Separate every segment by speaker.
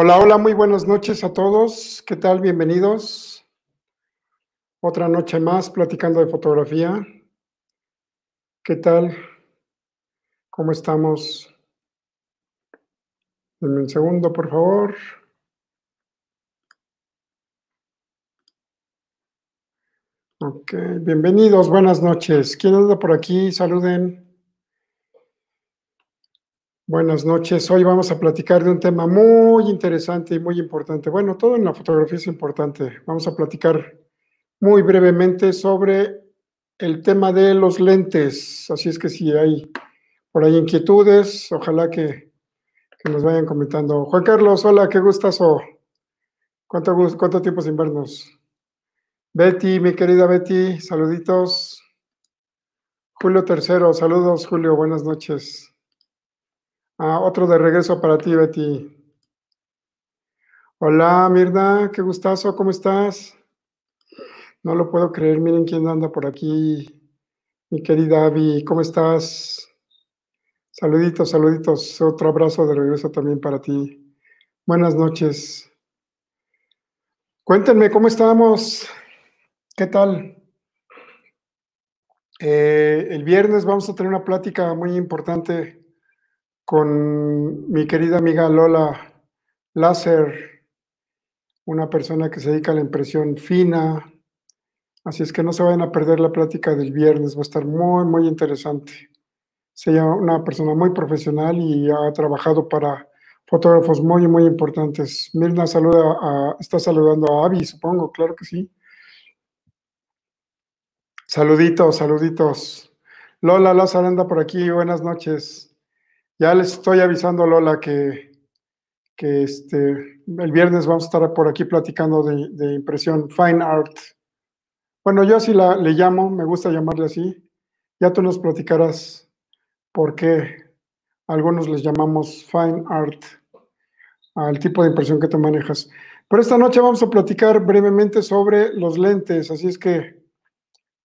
Speaker 1: Hola, hola, muy buenas noches a todos. ¿Qué tal? Bienvenidos. Otra noche más platicando de fotografía. ¿Qué tal? ¿Cómo estamos? Denme un segundo, por favor. Ok, bienvenidos, buenas noches. ¿Quién anda por aquí? Saluden. Buenas noches. Hoy vamos a platicar de un tema muy interesante y muy importante. Bueno, todo en la fotografía es importante. Vamos a platicar muy brevemente sobre el tema de los lentes. Así es que si hay por ahí inquietudes, ojalá que, nos vayan comentando. Juan Carlos, hola, qué gustazo. ¿Cuánto, cuánto tiempo sin vernos? Betty, mi querida Betty, saluditos. Julio Tercero, saludos Julio, buenas noches. Ah, otro de regreso para ti, Betty. Hola, Mirna, qué gustazo, ¿cómo estás? No lo puedo creer, miren quién anda por aquí. Mi querida Abby, ¿cómo estás? Saluditos, saluditos. Otro abrazo de regreso también para ti. Buenas noches. Cuéntenme, ¿cómo estamos? ¿Qué tal? Eh, el viernes vamos a tener una plática muy importante con mi querida amiga Lola Láser, una persona que se dedica a la impresión fina. Así es que no se vayan a perder la plática del viernes, va a estar muy, muy interesante. Sería una persona muy profesional y ha trabajado para fotógrafos muy, muy importantes. Mirna saluda a, está saludando a Avi, supongo, claro que sí. Saluditos, saluditos. Lola Lázaro anda por aquí, buenas noches. Ya les estoy avisando Lola que, que este, el viernes vamos a estar por aquí platicando de, impresión fine art. Bueno, yo así le llamo, me gusta llamarle así. Ya tú nos platicarás por qué algunos les llamamos fine art al tipo de impresión que tú manejas. Pero esta noche vamos a platicar brevemente sobre los lentes, así es que,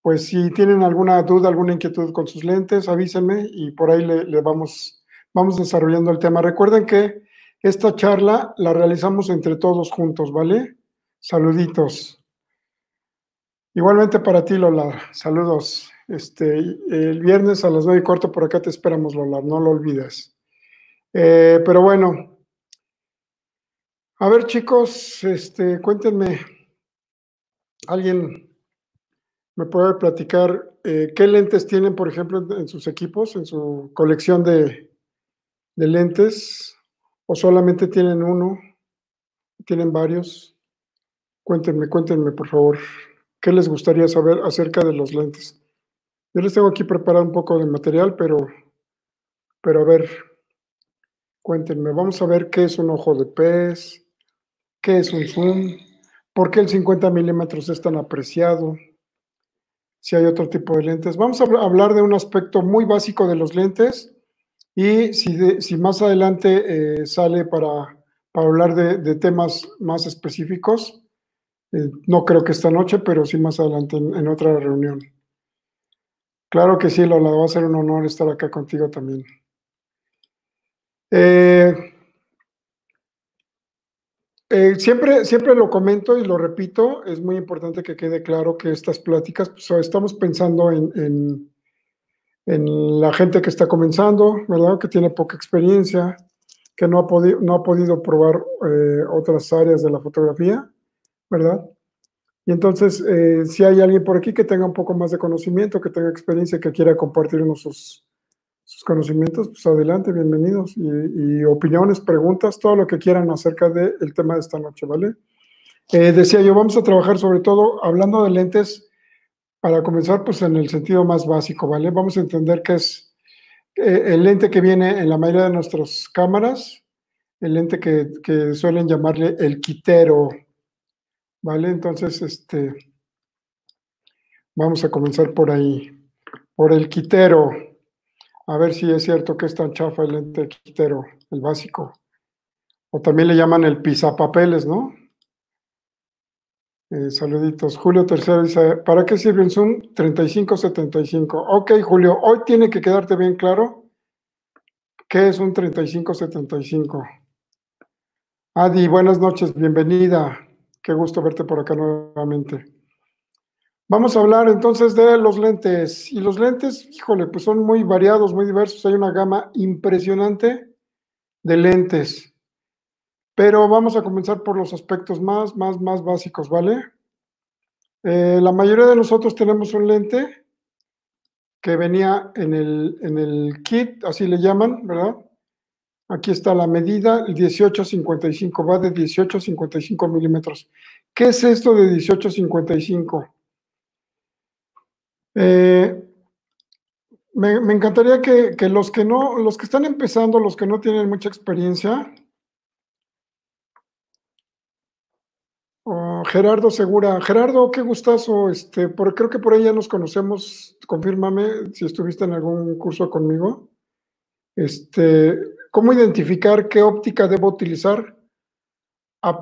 Speaker 1: pues si tienen alguna duda, alguna inquietud con sus lentes, avísenme y por ahí le, le vamos vamos desarrollando el tema. Recuerden que esta charla la realizamos entre todos juntos, ¿vale? Saluditos. Igualmente para ti, Lola. Saludos. Este, el viernes a las 9 y cuarto por acá te esperamos, Lola, no lo olvides. Eh, pero bueno. A ver, chicos, este, cuéntenme. ¿Alguien me puede platicar eh, qué lentes tienen, por ejemplo, en sus equipos, en su colección de, de lentes o solamente tienen uno? ¿Tienen varios? Cuéntenme, cuéntenme por favor, ¿qué les gustaría saber acerca de los lentes? Yo les tengo aquí preparado un poco de material, pero, pero a ver, cuéntenme, vamos a ver qué es un ojo de pez, qué es un zoom, por qué el 50 milímetros es tan apreciado, si hay otro tipo de lentes. Vamos a hablar de un aspecto muy básico de los lentes y si, si más adelante eh, sale para, hablar de, temas más específicos, eh, no creo que esta noche, pero sí más adelante en, otra reunión. Claro que sí, Lola, va a ser un honor estar acá contigo también. Eh, siempre, siempre lo comento y lo repito, es muy importante que quede claro que estas pláticas, pues, estamos pensando en, en la gente que está comenzando, ¿verdad? Que tiene poca experiencia, que no ha, podido, no ha podido probar eh, otras áreas de la fotografía, ¿verdad? Y entonces, eh, si hay alguien por aquí que tenga un poco más de conocimiento, que tenga experiencia, que quiera compartirnos sus, conocimientos, pues adelante, bienvenidos. Y, opiniones, preguntas, todo lo que quieran acerca del el tema de esta noche, ¿vale? Eh, decía yo, vamos a trabajar sobre todo hablando de lentes para comenzar, pues en el sentido más básico, ¿vale? Vamos a entender que es eh, el lente que viene en la mayoría de nuestras cámaras, el lente que, suelen llamarle el quitero, ¿vale? Entonces, este, vamos a comenzar por ahí, por el quitero. A ver si es cierto que es tan chafa el lente quitero, el básico. O también le llaman el pisapapeles, ¿no? Eh, saluditos. Julio Tercero dice, ¿para qué sirve un Zoom 3575? Ok, Julio, hoy tiene que quedarte bien claro qué es un 3575. Adi, buenas noches, bienvenida. Qué gusto verte por acá nuevamente. Vamos a hablar entonces de los lentes. Y los lentes, híjole, pues son muy variados, muy diversos. Hay una gama impresionante de lentes. Pero vamos a comenzar por los aspectos más, más, más básicos, ¿vale? Eh, la mayoría de nosotros tenemos un lente que venía en el, kit, así le llaman, ¿verdad? Aquí está la medida, el 18 va de 18 55 milímetros. ¿Qué es esto de 18 55? Eh, me, encantaría que, que, los que no, los que están empezando, los que no tienen mucha experiencia, Gerardo Segura. Gerardo, qué gustazo. Este, creo que por ahí ya nos conocemos. Confírmame si estuviste en algún curso conmigo. Este, ¿Cómo identificar qué óptica debo utilizar a,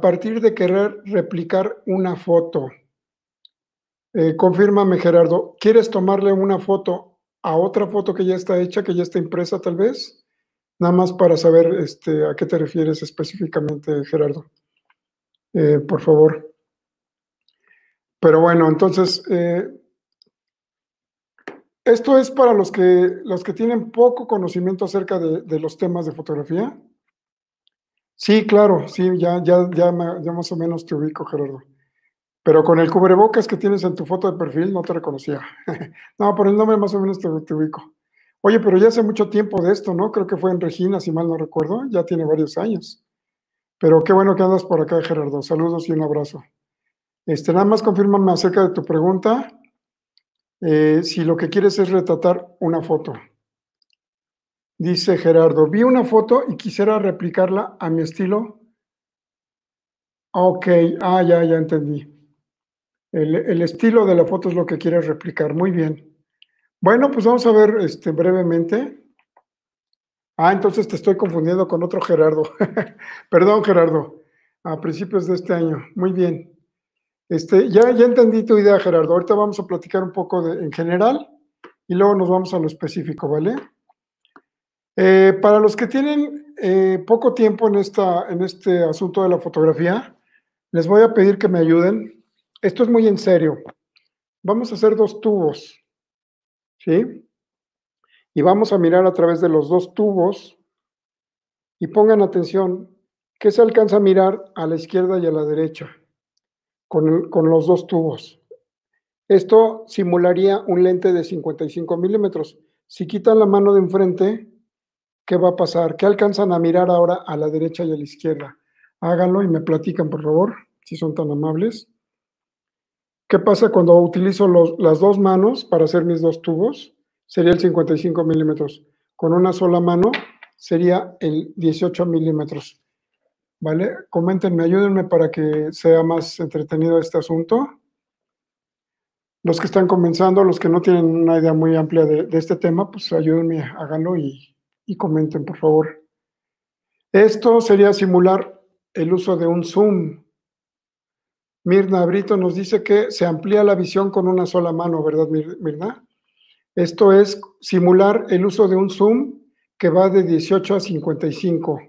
Speaker 1: partir de querer replicar una foto? Eh, confírmame, Gerardo. ¿Quieres tomarle una foto a otra foto que ya está hecha, que ya está impresa tal vez? Nada más para saber este, a qué te refieres específicamente, Gerardo. Eh, por favor. Pero bueno, entonces, eh, esto es para los que, los que tienen poco conocimiento acerca de, los temas de fotografía. Sí, claro, sí, ya, ya, ya, más o menos te ubico, Gerardo. Pero con el cubrebocas que tienes en tu foto de perfil no te reconocía. no, por el nombre más o menos te, ubico. Oye, pero ya hace mucho tiempo de esto, ¿no? Creo que fue en Regina, si mal no recuerdo, ya tiene varios años. Pero qué bueno que andas por acá, Gerardo. Saludos y un abrazo. Este, nada más confírmame acerca de tu pregunta. Eh, si lo que quieres es retratar una foto. Dice Gerardo, vi una foto y quisiera replicarla a mi estilo. Ok, ah, ya, ya entendí. El, estilo de la foto es lo que quieres replicar. Muy bien. Bueno, pues vamos a ver este, brevemente Ah, entonces te estoy confundiendo con otro Gerardo. Perdón, Gerardo, a principios de este año. Muy bien. Este, ya, ya entendí tu idea, Gerardo. Ahorita vamos a platicar un poco en general y luego nos vamos a lo específico, ¿vale? Eh, para los que tienen eh, poco tiempo en, esta, en este asunto de la fotografía, les voy a pedir que me ayuden. Esto es muy en serio. Vamos a hacer dos tubos. ¿Sí? Y vamos a mirar a través de los dos tubos y pongan atención qué se alcanza a mirar a la izquierda y a la derecha con, los dos tubos. Esto simularía un lente de 55 milímetros. Si quitan la mano de enfrente, ¿qué va a pasar? ¿Qué alcanzan a mirar ahora a la derecha y a la izquierda? Háganlo y me platican, por favor, si son tan amables. ¿Qué pasa cuando utilizo las dos manos para hacer mis dos tubos? sería el 55 milímetros. Con una sola mano sería el 18 milímetros. ¿Vale? Coméntenme, ayúdenme para que sea más entretenido este asunto. Los que están comenzando, los que no tienen una idea muy amplia de, este tema, pues ayúdenme, háganlo y, y comenten, por favor. Esto sería simular el uso de un zoom. Mirna Brito nos dice que se amplía la visión con una sola mano, ¿verdad, Mirna? Esto es simular el uso de un zoom que va de 18 a 55.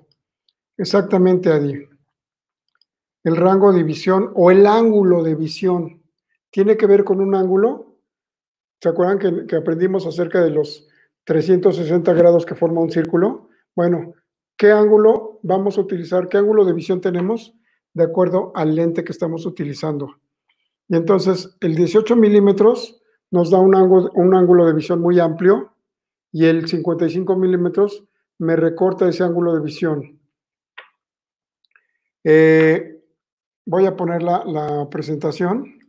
Speaker 1: Exactamente, Adi. El rango de visión o el ángulo de visión tiene que ver con un ángulo. ¿Se acuerdan que, que aprendimos acerca de los 360 grados que forma un círculo? Bueno, ¿qué ángulo vamos a utilizar? ¿Qué ángulo de visión tenemos? De acuerdo al lente que estamos utilizando. Y entonces, el 18 milímetros nos da un ángulo, un ángulo de visión muy amplio y el 55 milímetros me recorta ese ángulo de visión. Eh, voy a poner la, presentación.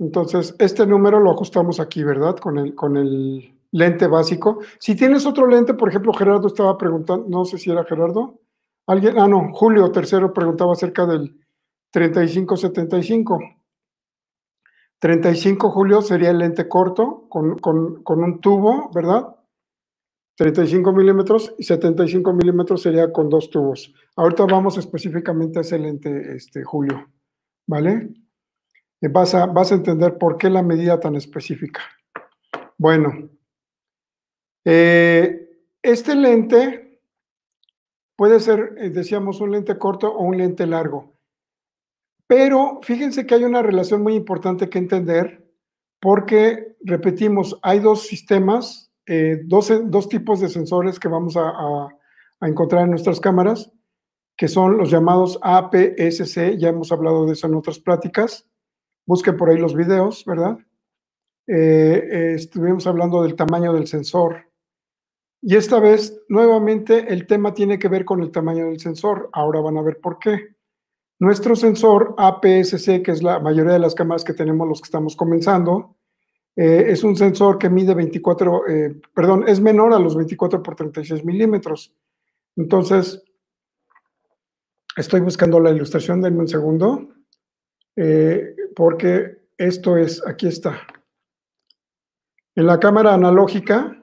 Speaker 1: Entonces, este número lo ajustamos aquí, ¿verdad? Con el, con el lente básico. Si tienes otro lente, por ejemplo, Gerardo estaba preguntando, no sé si era Gerardo, alguien, ah, no, Julio tercero preguntaba acerca del 3575. 35 Julio sería el lente corto con, un tubo, ¿verdad? 35 milímetros y 75 milímetros sería con dos tubos. Ahorita vamos específicamente a ese lente, este, Julio, ¿vale? Eh, vas, a, vas a entender por qué la medida tan específica. Bueno, eh, este lente puede ser, eh, decíamos, un lente corto o un lente largo. Pero fíjense que hay una relación muy importante que entender porque, repetimos, hay dos sistemas, eh, dos, tipos de sensores que vamos a, encontrar en nuestras cámaras, que son los llamados APS-C, ya hemos hablado de eso en otras pláticas, busquen por ahí los videos, ¿verdad? Eh, estuvimos hablando del tamaño del sensor. Y esta vez, nuevamente, el tema tiene que ver con el tamaño del sensor. Ahora van a ver por qué. Nuestro sensor APS-C, que es la mayoría de las cámaras que tenemos los que estamos comenzando, eh, es un sensor que mide 24, eh, perdón, es menor a los 24 por 36 milímetros. Entonces, estoy buscando la ilustración, denme un segundo, eh, porque esto es, aquí está. En la cámara analógica,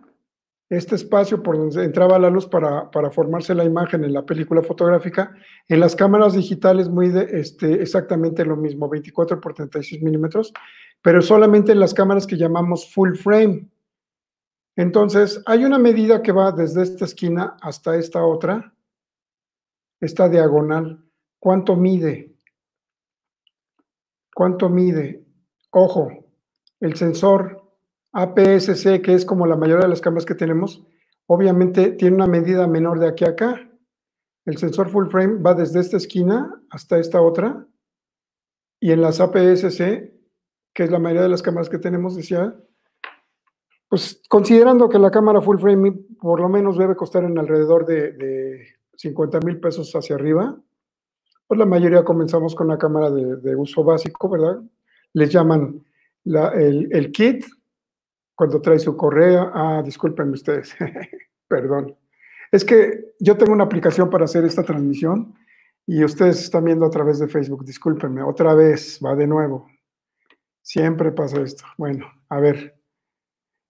Speaker 1: este espacio por donde entraba la luz para, formarse la imagen en la película fotográfica, en las cámaras digitales muy este, exactamente lo mismo, 24 por 36 milímetros, pero solamente en las cámaras que llamamos full frame. Entonces, hay una medida que va desde esta esquina hasta esta otra, esta diagonal. ¿Cuánto mide? ¿Cuánto mide? Ojo, el sensor aps que es como la mayoría de las cámaras que tenemos, obviamente tiene una medida menor de aquí a acá. El sensor full frame va desde esta esquina hasta esta otra. Y en las aps que es la mayoría de las cámaras que tenemos, decía, pues considerando que la cámara full frame por lo menos debe costar en alrededor de, 50 mil pesos hacia arriba, pues la mayoría comenzamos con la cámara de, uso básico, ¿verdad? Les llaman el kit, cuando trae su correa. Ah, discúlpenme ustedes, perdón. Es que yo tengo una aplicación para hacer esta transmisión y ustedes están viendo a través de Facebook. Discúlpenme, otra vez, va de nuevo. Siempre pasa esto. Bueno, a ver.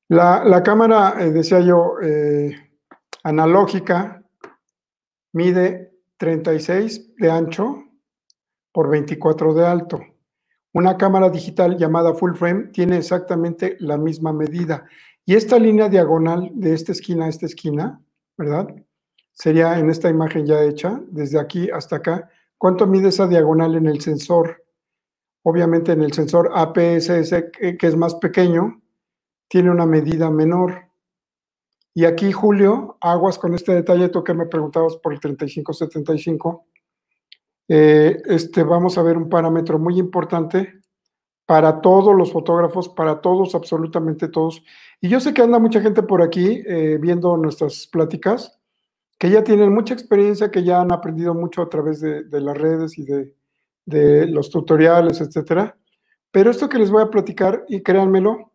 Speaker 1: La, cámara, eh, decía yo, eh, analógica, mide 36 de ancho por 24 de alto. Una cámara digital llamada full frame tiene exactamente la misma medida. Y esta línea diagonal de esta esquina a esta esquina, ¿verdad? Sería en esta imagen ya hecha, desde aquí hasta acá. ¿Cuánto mide esa diagonal en el sensor? Obviamente en el sensor APSS, que es más pequeño, tiene una medida menor. Y aquí, Julio, aguas con este detalle, tú que me preguntabas por el 35 3575 eh, este, vamos a ver un parámetro muy importante para todos los fotógrafos, para todos, absolutamente todos. Y yo sé que anda mucha gente por aquí eh, viendo nuestras pláticas, que ya tienen mucha experiencia, que ya han aprendido mucho a través de, las redes y de, los tutoriales, etcétera. Pero esto que les voy a platicar, y créanmelo,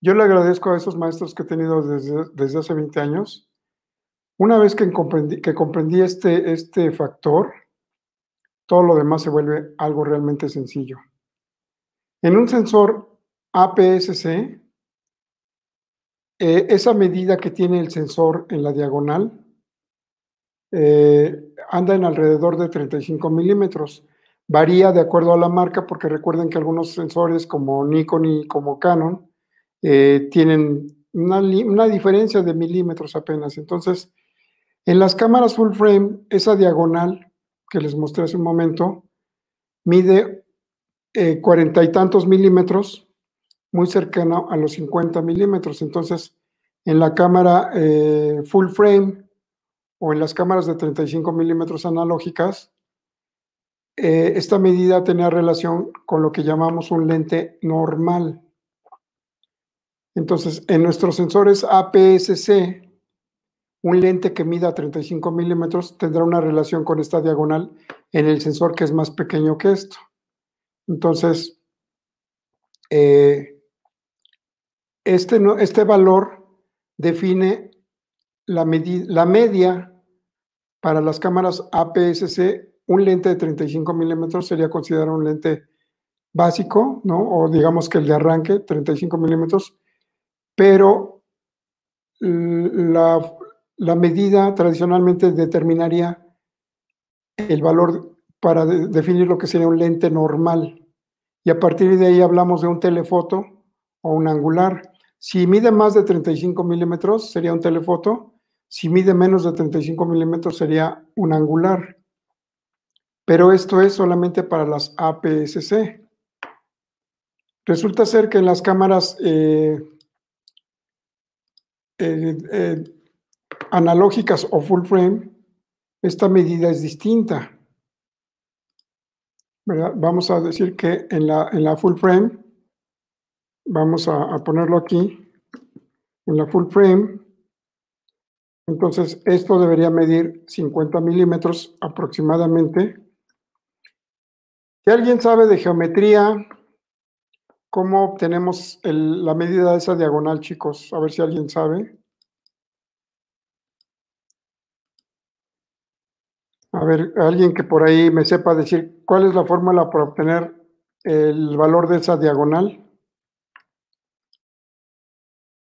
Speaker 1: yo le agradezco a esos maestros que he tenido desde, hace 20 años. Una vez que comprendí, que comprendí este, este factor, todo lo demás se vuelve algo realmente sencillo. En un sensor APS-C, eh, esa medida que tiene el sensor en la diagonal eh, anda en alrededor de 35 milímetros. Varía de acuerdo a la marca, porque recuerden que algunos sensores como Nikon y como Canon eh, tienen una, diferencia de milímetros apenas. Entonces, en las cámaras full frame, esa diagonal que les mostré hace un momento, mide eh, cuarenta y tantos milímetros, muy cercano a los 50 milímetros. Entonces, en la cámara eh, full frame o en las cámaras de 35 milímetros analógicas, eh, esta medida tenía relación con lo que llamamos un lente normal. Entonces, en nuestros sensores APS-C un lente que mida 35 milímetros tendrá una relación con esta diagonal en el sensor que es más pequeño que esto. Entonces, eh, este, este, valor define la, la media para las cámaras APSC, Un lente de 35 milímetros sería considerado un lente básico, ¿no? O digamos que el de arranque, 35 milímetros, pero la, la medida tradicionalmente determinaría el valor para definir lo que sería un lente normal. Y a partir de ahí hablamos de un telefoto o un angular. Si mide más de 35 milímetros sería un telefoto, si mide menos de 35 milímetros sería un angular. Pero esto es solamente para las APS-C. Resulta ser que en las cámaras eh, eh, eh, analógicas o full frame, esta medida es distinta. Vamos a decir que en la, full frame, vamos a, ponerlo aquí, en la full frame, entonces, esto debería medir 50 milímetros aproximadamente. Si alguien sabe de geometría, ¿cómo obtenemos la medida de esa diagonal, chicos? A ver si alguien sabe. A ver, alguien que por ahí me sepa decir cuál es la fórmula para obtener el valor de esa diagonal.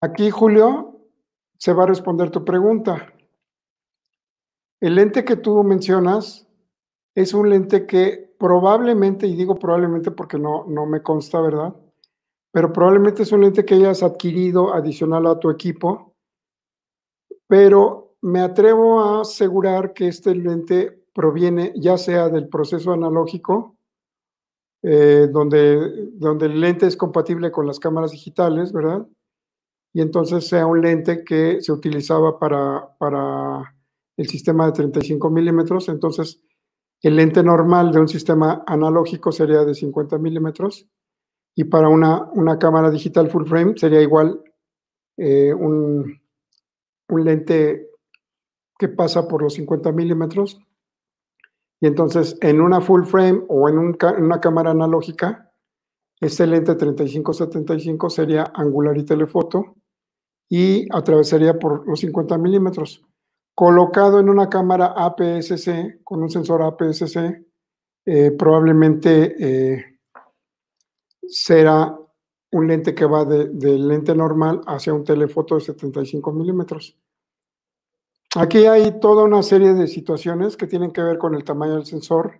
Speaker 1: Aquí, Julio, se va a responder tu pregunta. El lente que tú mencionas es un lente que probablemente, y digo probablemente porque no, no me consta, ¿verdad? Pero probablemente es un lente que hayas adquirido adicional a tu equipo, pero me atrevo a asegurar que este lente proviene ya sea del proceso analógico, eh, donde, donde el lente es compatible con las cámaras digitales, ¿verdad? Y entonces sea un lente que se utilizaba para, para el sistema de 35 milímetros, entonces el lente normal de un sistema analógico sería de 50 milímetros y para una, una, cámara digital full frame sería igual eh, un, un lente que pasa por los 50 milímetros entonces en una full frame o en, una cámara analógica, este lente 35-75 sería angular y telefoto y atravesaría por los 50 milímetros. Colocado en una cámara APS-C, con un sensor APS-C, eh, probablemente eh, será un lente que va del de lente normal hacia un telefoto de 75 milímetros. Aquí hay toda una serie de situaciones que tienen que ver con el tamaño del sensor.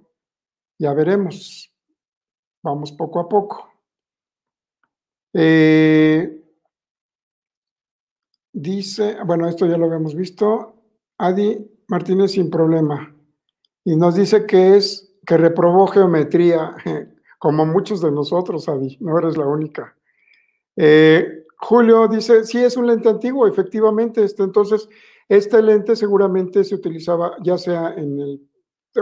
Speaker 1: Ya veremos. Vamos poco a poco. Eh, dice, bueno, esto ya lo habíamos visto. Adi Martínez sin problema. Y nos dice que es que reprobó geometría, como muchos de nosotros, Adi, no eres la única. Eh, Julio dice, sí, es un lente antiguo, efectivamente, este, entonces este lente seguramente se utilizaba ya sea en el,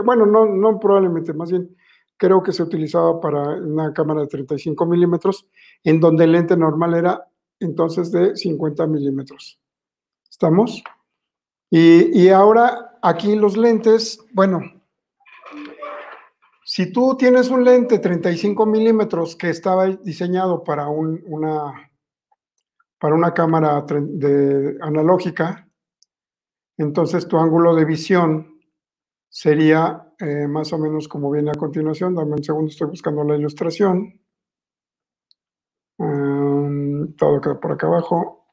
Speaker 1: bueno, no, no probablemente, más bien creo que se utilizaba para una cámara de 35 milímetros, en donde el lente normal era entonces de 50 milímetros. ¿Estamos? Y, ahora aquí los lentes, bueno, si tú tienes un lente 35 milímetros que estaba diseñado para una, para una cámara de, analógica, entonces tu ángulo de visión sería eh, más o menos como viene a continuación. Dame un segundo, estoy buscando la ilustración. Em, todo queda por acá abajo.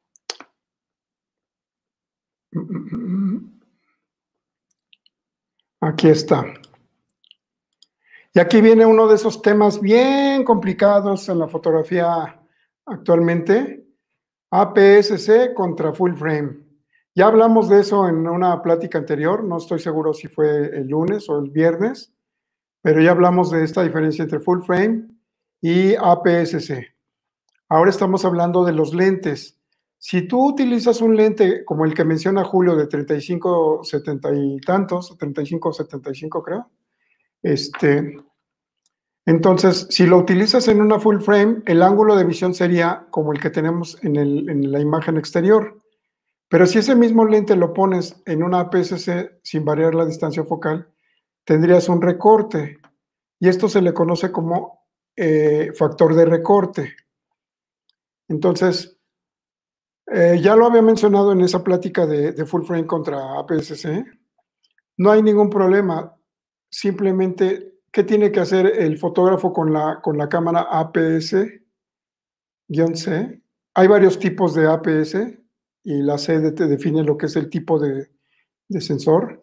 Speaker 1: Aquí está. Y aquí viene uno de esos temas bien complicados en la fotografía actualmente, aps contra full frame. Ya hablamos de eso en una plática anterior, no estoy seguro si fue el lunes o el viernes, pero ya hablamos de esta diferencia entre full frame y APS-C. Ahora estamos hablando de los lentes. Si tú utilizas un lente como el que menciona Julio de 35, 70 y tantos, 35, 75 creo, este, entonces, si lo utilizas en una full frame, el ángulo de visión sería como el que tenemos en la imagen exterior. Pero si ese mismo lente lo pones en una APS-C sin variar la distancia focal, tendrías un recorte y esto se le conoce como eh, factor de recorte. Entonces, eh, ya lo había mencionado en esa plática de, full frame contra APS-C. No hay ningún problema. Simplemente, ¿qué tiene que hacer el fotógrafo con la, con la cámara APS-C? Hay varios tipos de APS y la C te define lo que es el tipo de, sensor.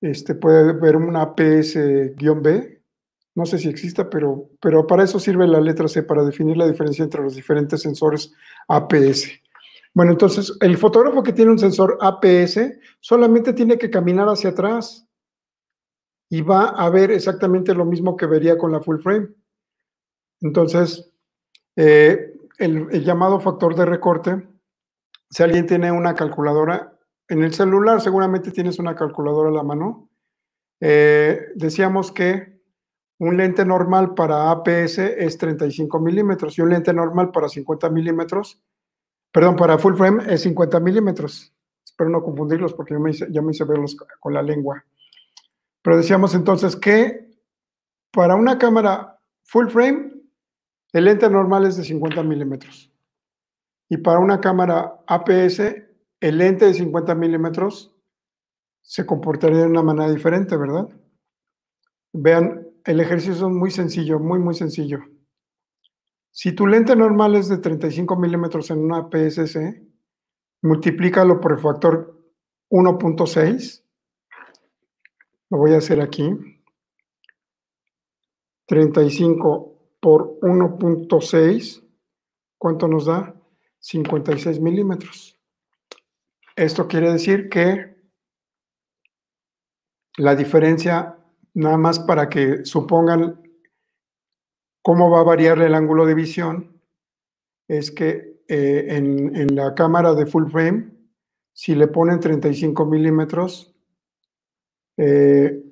Speaker 1: Este, puede haber una APS-B, no sé si exista, pero, pero para eso sirve la letra C, para definir la diferencia entre los diferentes sensores APS. Bueno, entonces el fotógrafo que tiene un sensor APS solamente tiene que caminar hacia atrás y va a ver exactamente lo mismo que vería con la full frame. Entonces, eh, el llamado factor de recorte si alguien tiene una calculadora, en el celular seguramente tienes una calculadora a la mano. Eh, decíamos que un lente normal para APS es 35 milímetros y un lente normal para 50 milímetros, perdón, para full frame es 50 milímetros. Espero no confundirlos porque yo me hice, yo me hice verlos con la lengua. Pero decíamos entonces que para una cámara full frame, el lente normal es de 50 milímetros. Y para una cámara APS, el lente de 50 milímetros se comportaría de una manera diferente, ¿verdad? Vean, el ejercicio es muy sencillo, muy, muy sencillo. Si tu lente normal es de 35 milímetros en una PSC, multiplícalo por el factor 1.6. Lo voy a hacer aquí. 35 por 1.6, ¿cuánto nos da? 56 milímetros. Esto quiere decir que la diferencia, nada más para que supongan cómo va a variar el ángulo de visión, es que eh, en, la cámara de full frame, si le ponen 35 milímetros, eh,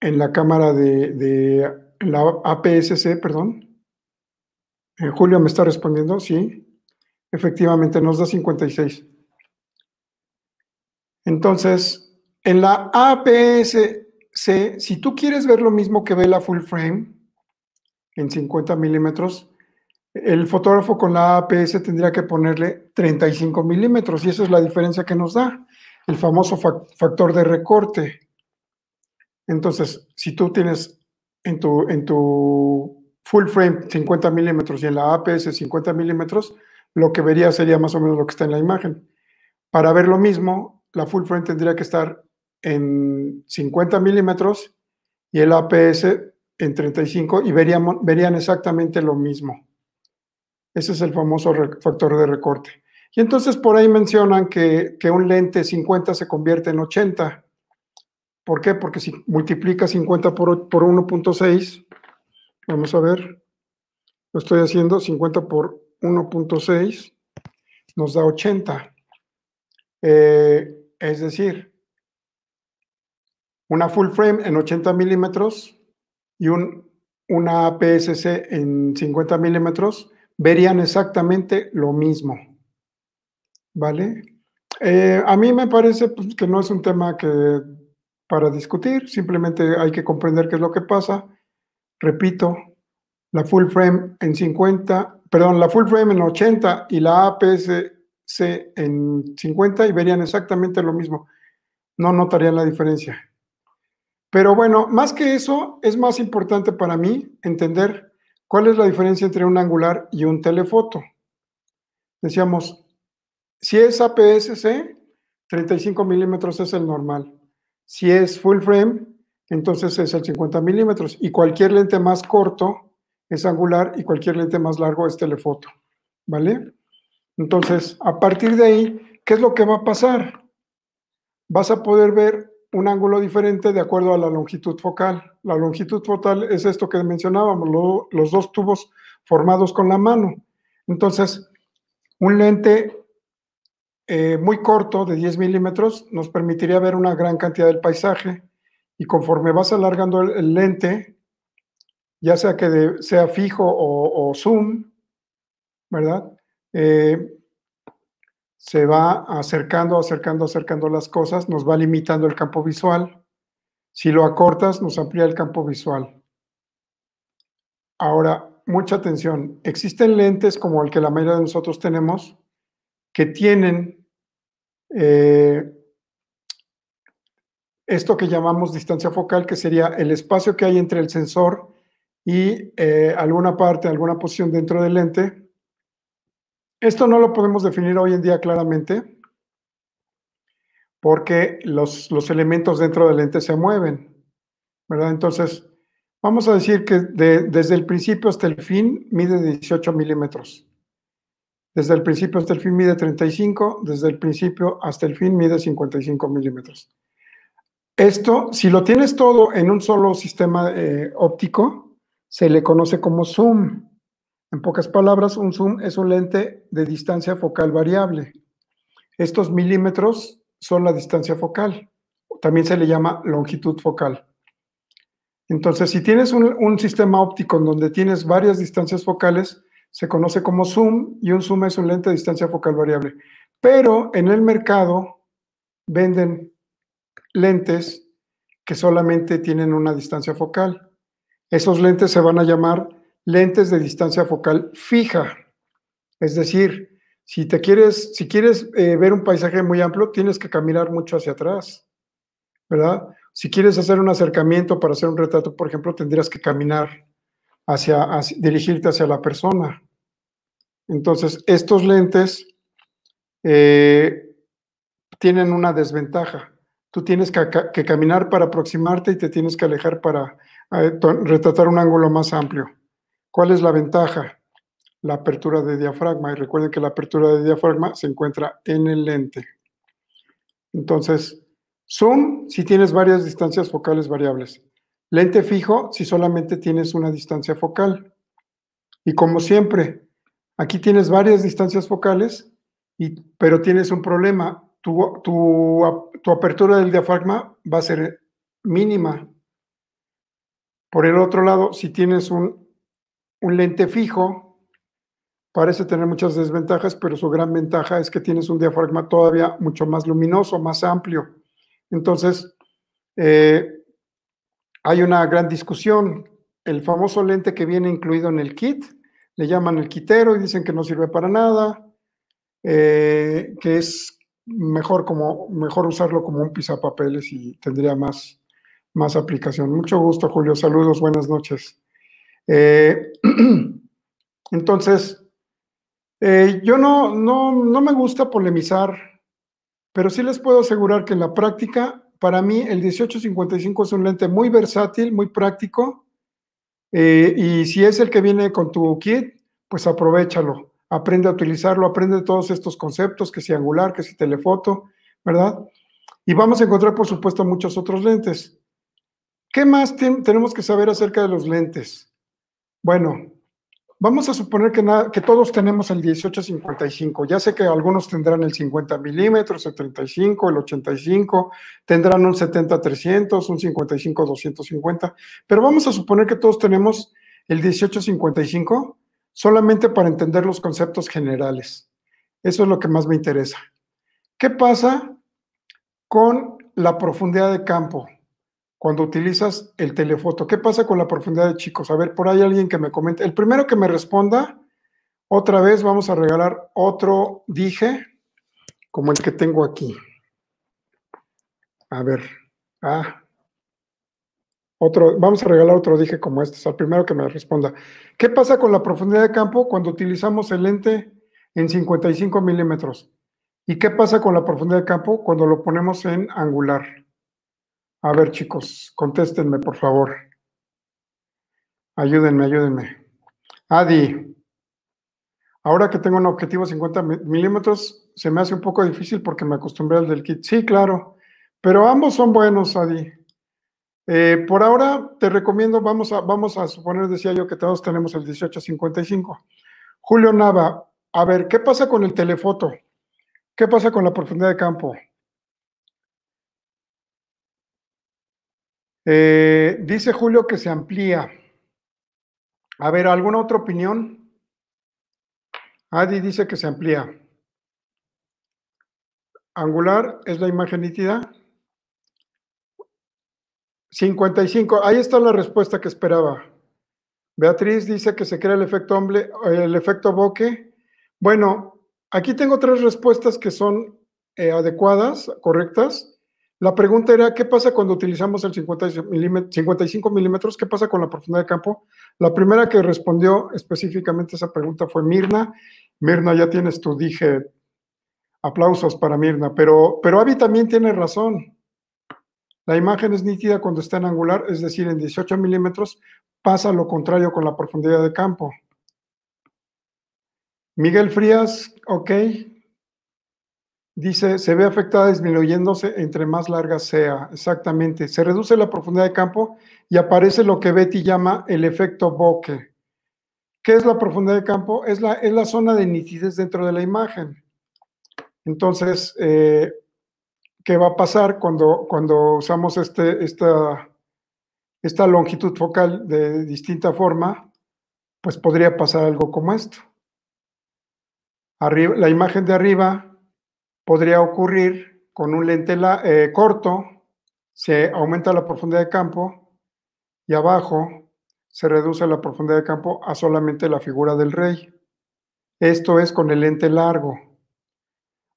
Speaker 1: en la cámara de, la aps perdón. Eh, Julio me está respondiendo, sí. Efectivamente, nos da 56. Entonces, en la APS-C, si tú quieres ver lo mismo que ve la full frame en 50 milímetros, el fotógrafo con la APS tendría que ponerle 35 milímetros y esa es la diferencia que nos da, el famoso factor de recorte. Entonces, si tú tienes en tu, en tu full frame 50 milímetros y en la APS 50 milímetros, lo que vería sería más o menos lo que está en la imagen. Para ver lo mismo, la full frame tendría que estar en 50 milímetros y el APS en 35 y veríamos verían exactamente lo mismo. Ese es el famoso factor de recorte. Y entonces por ahí mencionan que, un lente 50 se convierte en 80. ¿Por qué? Porque si multiplica 50 por, por 1.6, vamos a ver, lo estoy haciendo 50 por 1.6 nos da 80. Eh, es decir, una full frame en 80 milímetros y un, una aps en 50 milímetros verían exactamente lo mismo. ¿Vale? Eh, a mí me parece pues, que no es un tema que para discutir, simplemente hay que comprender qué es lo que pasa. Repito, la full frame en 50 perdón, la full frame en 80 y la APS-C en 50 y verían exactamente lo mismo. No notarían la diferencia. Pero bueno, más que eso, es más importante para mí entender cuál es la diferencia entre un angular y un telefoto. Decíamos, si es APS-C, 35 milímetros es el normal. Si es full frame, entonces es el 50 milímetros. Y cualquier lente más corto es angular y cualquier lente más largo es telefoto, ¿vale? Entonces, a partir de ahí, ¿qué es lo que va a pasar? Vas a poder ver un ángulo diferente de acuerdo a la longitud focal. La longitud focal es esto que mencionábamos, los dos tubos formados con la mano. Entonces, un lente eh, muy corto de 10 milímetros nos permitiría ver una gran cantidad del paisaje y conforme vas alargando el lente, ya sea que sea fijo o, Zoom, ¿verdad? Eh, se va acercando, acercando, acercando las cosas, nos va limitando el campo visual. Si lo acortas, nos amplía el campo visual. Ahora, mucha atención. Existen lentes como el que la mayoría de nosotros tenemos que tienen eh, esto que llamamos distancia focal, que sería el espacio que hay entre el sensor y eh, alguna parte, alguna posición dentro del lente. Esto no lo podemos definir hoy en día claramente porque los, elementos dentro del lente se mueven, ¿verdad? Entonces, vamos a decir que desde el principio hasta el fin mide 18 milímetros. Desde el principio hasta el fin mide 35, desde el principio hasta el fin mide 55 milímetros. Esto, si lo tienes todo en un solo sistema eh, óptico, se le conoce como zoom. En pocas palabras, un zoom es un lente de distancia focal variable. Estos milímetros son la distancia focal. También se le llama longitud focal. Entonces, si tienes un, sistema óptico en donde tienes varias distancias focales, se conoce como zoom y un zoom es un lente de distancia focal variable. Pero en el mercado venden lentes que solamente tienen una distancia focal. Esos lentes se van a llamar lentes de distancia focal fija. Es decir, si te quieres, si quieres eh, ver un paisaje muy amplio, tienes que caminar mucho hacia atrás, ¿verdad? Si quieres hacer un acercamiento para hacer un retrato, por ejemplo, tendrías que caminar hacia, dirigirte hacia la persona. Entonces, estos lentes eh, tienen una desventaja. Tú tienes que, caminar para aproximarte y te tienes que alejar para retratar un ángulo más amplio. ¿Cuál es la ventaja? La apertura de diafragma. Y recuerden que la apertura de diafragma se encuentra en el lente. Entonces, zoom si tienes varias distancias focales variables. Lente fijo si solamente tienes una distancia focal. Y como siempre, aquí tienes varias distancias focales, pero tienes un problema. tu apertura del diafragma va a ser mínima por el otro lado, si tienes un, lente fijo, parece tener muchas desventajas, pero su gran ventaja es que tienes un diafragma todavía mucho más luminoso, más amplio. Entonces, eh, hay una gran discusión. El famoso lente que viene incluido en el kit, le llaman el quitero y dicen que no sirve para nada, eh, que es mejor, como, mejor usarlo como un pisapapeles y tendría más, más aplicación. Mucho gusto, Julio. Saludos, buenas noches. Eh, entonces, eh, yo no, no, me gusta polemizar, pero sí les puedo asegurar que en la práctica, para mí, el 1855 es un lente muy versátil, muy práctico. Eh, y si es el que viene con tu kit, pues aprovechalo, aprende a utilizarlo, aprende todos estos conceptos, que si angular, que si telefoto, ¿verdad? Y vamos a encontrar, por supuesto, muchos otros lentes. ¿Qué más tenemos que saber acerca de los lentes? Bueno, vamos a suponer que, que todos tenemos el 1855. Ya sé que algunos tendrán el 50 milímetros, el 35, el 85, tendrán un 70-300, un 55-250, pero vamos a suponer que todos tenemos el 1855 solamente para entender los conceptos generales. Eso es lo que más me interesa. ¿Qué pasa con la profundidad de campo? cuando utilizas el telefoto. ¿Qué pasa con la profundidad de chicos? A ver, por ahí alguien que me comente. El primero que me responda, otra vez vamos a regalar otro dije como el que tengo aquí. A ver. Ah. Otro, vamos a regalar otro dije como este, es el primero que me responda. ¿Qué pasa con la profundidad de campo cuando utilizamos el lente en 55 milímetros? ¿Y qué pasa con la profundidad de campo cuando lo ponemos en angular? A ver, chicos, contéstenme, por favor. Ayúdenme, ayúdenme. Adi, ahora que tengo un objetivo 50 milímetros, se me hace un poco difícil porque me acostumbré al del kit. Sí, claro, pero ambos son buenos, Adi. Eh, por ahora te recomiendo, vamos a, vamos a suponer, decía yo, que todos tenemos el 1855. Julio Nava, a ver, ¿qué pasa con el telefoto? ¿Qué pasa con la profundidad de campo? Eh, dice Julio que se amplía. A ver, ¿alguna otra opinión? Adi dice que se amplía. Angular es la imagen nítida. 55, ahí está la respuesta que esperaba. Beatriz dice que se crea el efecto hombre, el efecto bokeh. Bueno, aquí tengo tres respuestas que son eh, adecuadas, correctas. La pregunta era, ¿qué pasa cuando utilizamos el 55 milímetros? ¿Qué pasa con la profundidad de campo? La primera que respondió específicamente esa pregunta fue Mirna. Mirna, ya tienes tu dije. Aplausos para Mirna. Pero, pero Avi también tiene razón. La imagen es nítida cuando está en angular, es decir, en 18 milímetros. Pasa lo contrario con la profundidad de campo. Miguel Frías, ok, Dice, se ve afectada disminuyéndose entre más larga sea. Exactamente. Se reduce la profundidad de campo y aparece lo que Betty llama el efecto bokeh. ¿Qué es la profundidad de campo? Es la, es la zona de nitidez dentro de la imagen. Entonces, eh, ¿qué va a pasar cuando, cuando usamos este, esta, esta longitud focal de distinta forma? Pues podría pasar algo como esto. Arriba, la imagen de arriba podría ocurrir con un lente eh, corto, se aumenta la profundidad de campo y abajo se reduce la profundidad de campo a solamente la figura del rey. Esto es con el lente largo.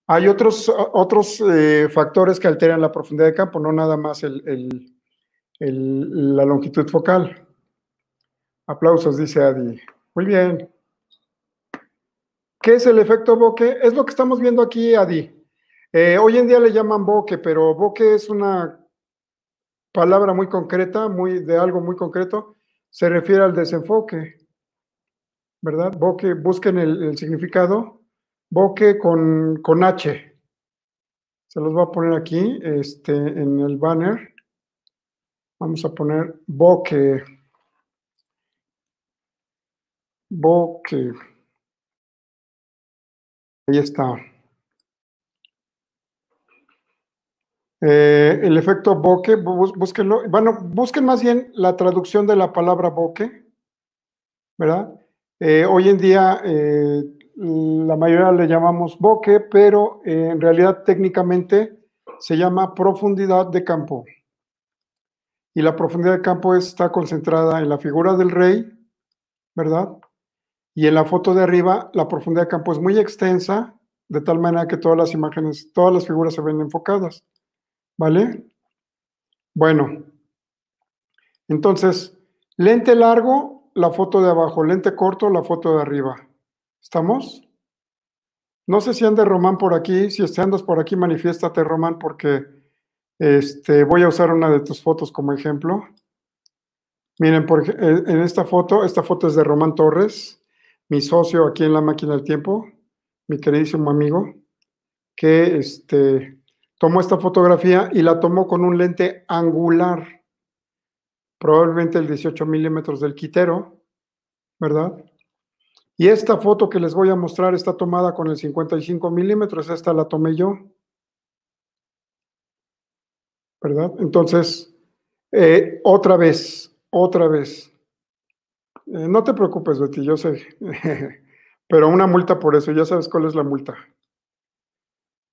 Speaker 1: Hay otros, otros eh, factores que alteran la profundidad de campo, no nada más la longitud focal. Aplausos, dice Adi. Muy bien. ¿Qué es el efecto bokeh? Es lo que estamos viendo aquí, Adi. Eh, hoy en día le llaman boque, pero boque es una palabra muy concreta, muy, de algo muy concreto, se refiere al desenfoque, ¿verdad? Boque, busquen el, significado, boque con, con, H. Se los voy a poner aquí, este, en el banner. Vamos a poner boque. Boque. Ahí está. Eh, el efecto bokeh, Bueno, busquen más bien la traducción de la palabra bokeh, ¿verdad? Eh, hoy en día eh, la mayoría le llamamos bokeh, pero en realidad técnicamente se llama profundidad de campo. Y la profundidad de campo está concentrada en la figura del rey, ¿verdad? Y en la foto de arriba, la profundidad de campo es muy extensa, de tal manera que todas las imágenes, todas las figuras se ven enfocadas. ¿Vale? Bueno, entonces, lente largo, la foto de abajo, lente corto, la foto de arriba. ¿Estamos? No sé si ande Román por aquí, si andas por aquí, manifiéstate Román, porque este, voy a usar una de tus fotos como ejemplo. Miren, eh, en esta foto, esta foto es de Román Torres, mi socio aquí en la máquina del tiempo, mi queridísimo amigo, que este, tomó esta fotografía y la tomó con un lente angular, probablemente el 18 milímetros del quitero, ¿verdad? Y esta foto que les voy a mostrar está tomada con el 55 milímetros, esta la tomé yo, ¿verdad? Entonces, eh, otra vez, otra vez. Eh, no te preocupes, Betty, yo sé, pero una multa por eso, ya sabes cuál es la multa.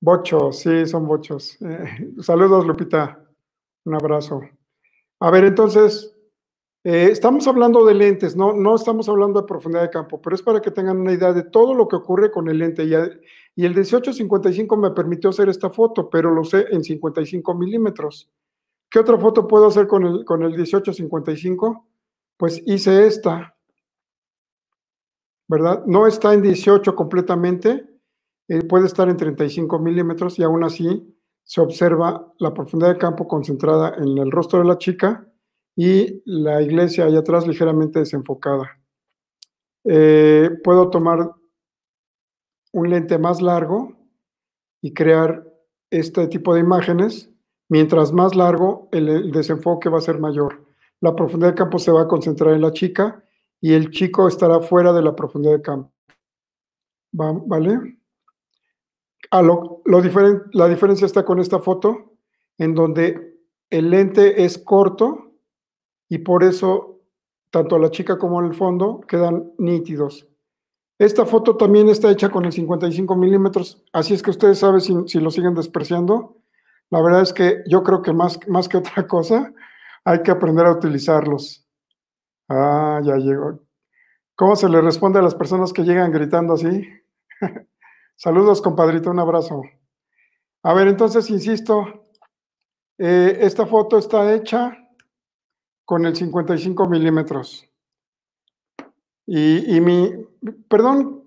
Speaker 1: Bochos, sí, son bochos. Eh, saludos, Lupita. Un abrazo. A ver, entonces, eh, estamos hablando de lentes, no, no estamos hablando de profundidad de campo, pero es para que tengan una idea de todo lo que ocurre con el lente. Y, el 1855 me permitió hacer esta foto, pero lo sé en 55 milímetros. ¿Qué otra foto puedo hacer con el, con el 1855? Pues hice esta, ¿verdad? No está en 18 completamente, eh, puede estar en 35 milímetros y aún así se observa la profundidad de campo concentrada en el rostro de la chica y la iglesia allá atrás ligeramente desenfocada. Eh, puedo tomar un lente más largo y crear este tipo de imágenes. Mientras más largo, el, el desenfoque va a ser mayor. La profundidad de campo se va a concentrar en la chica y el chico estará fuera de la profundidad de campo. ¿Vale? Ah, lo, diferente la diferencia está con esta foto, en donde el lente es corto y por eso tanto la chica como el fondo quedan nítidos. Esta foto también está hecha con el 55 milímetros, así es que ustedes saben si, lo siguen despreciando. La verdad es que yo creo que más, más que otra cosa, hay que aprender a utilizarlos. Ah, ya llegó. ¿Cómo se le responde a las personas que llegan gritando así? Saludos, compadrito, un abrazo. A ver, entonces, insisto, eh, esta foto está hecha con el 55 milímetros. Y, mi, perdón,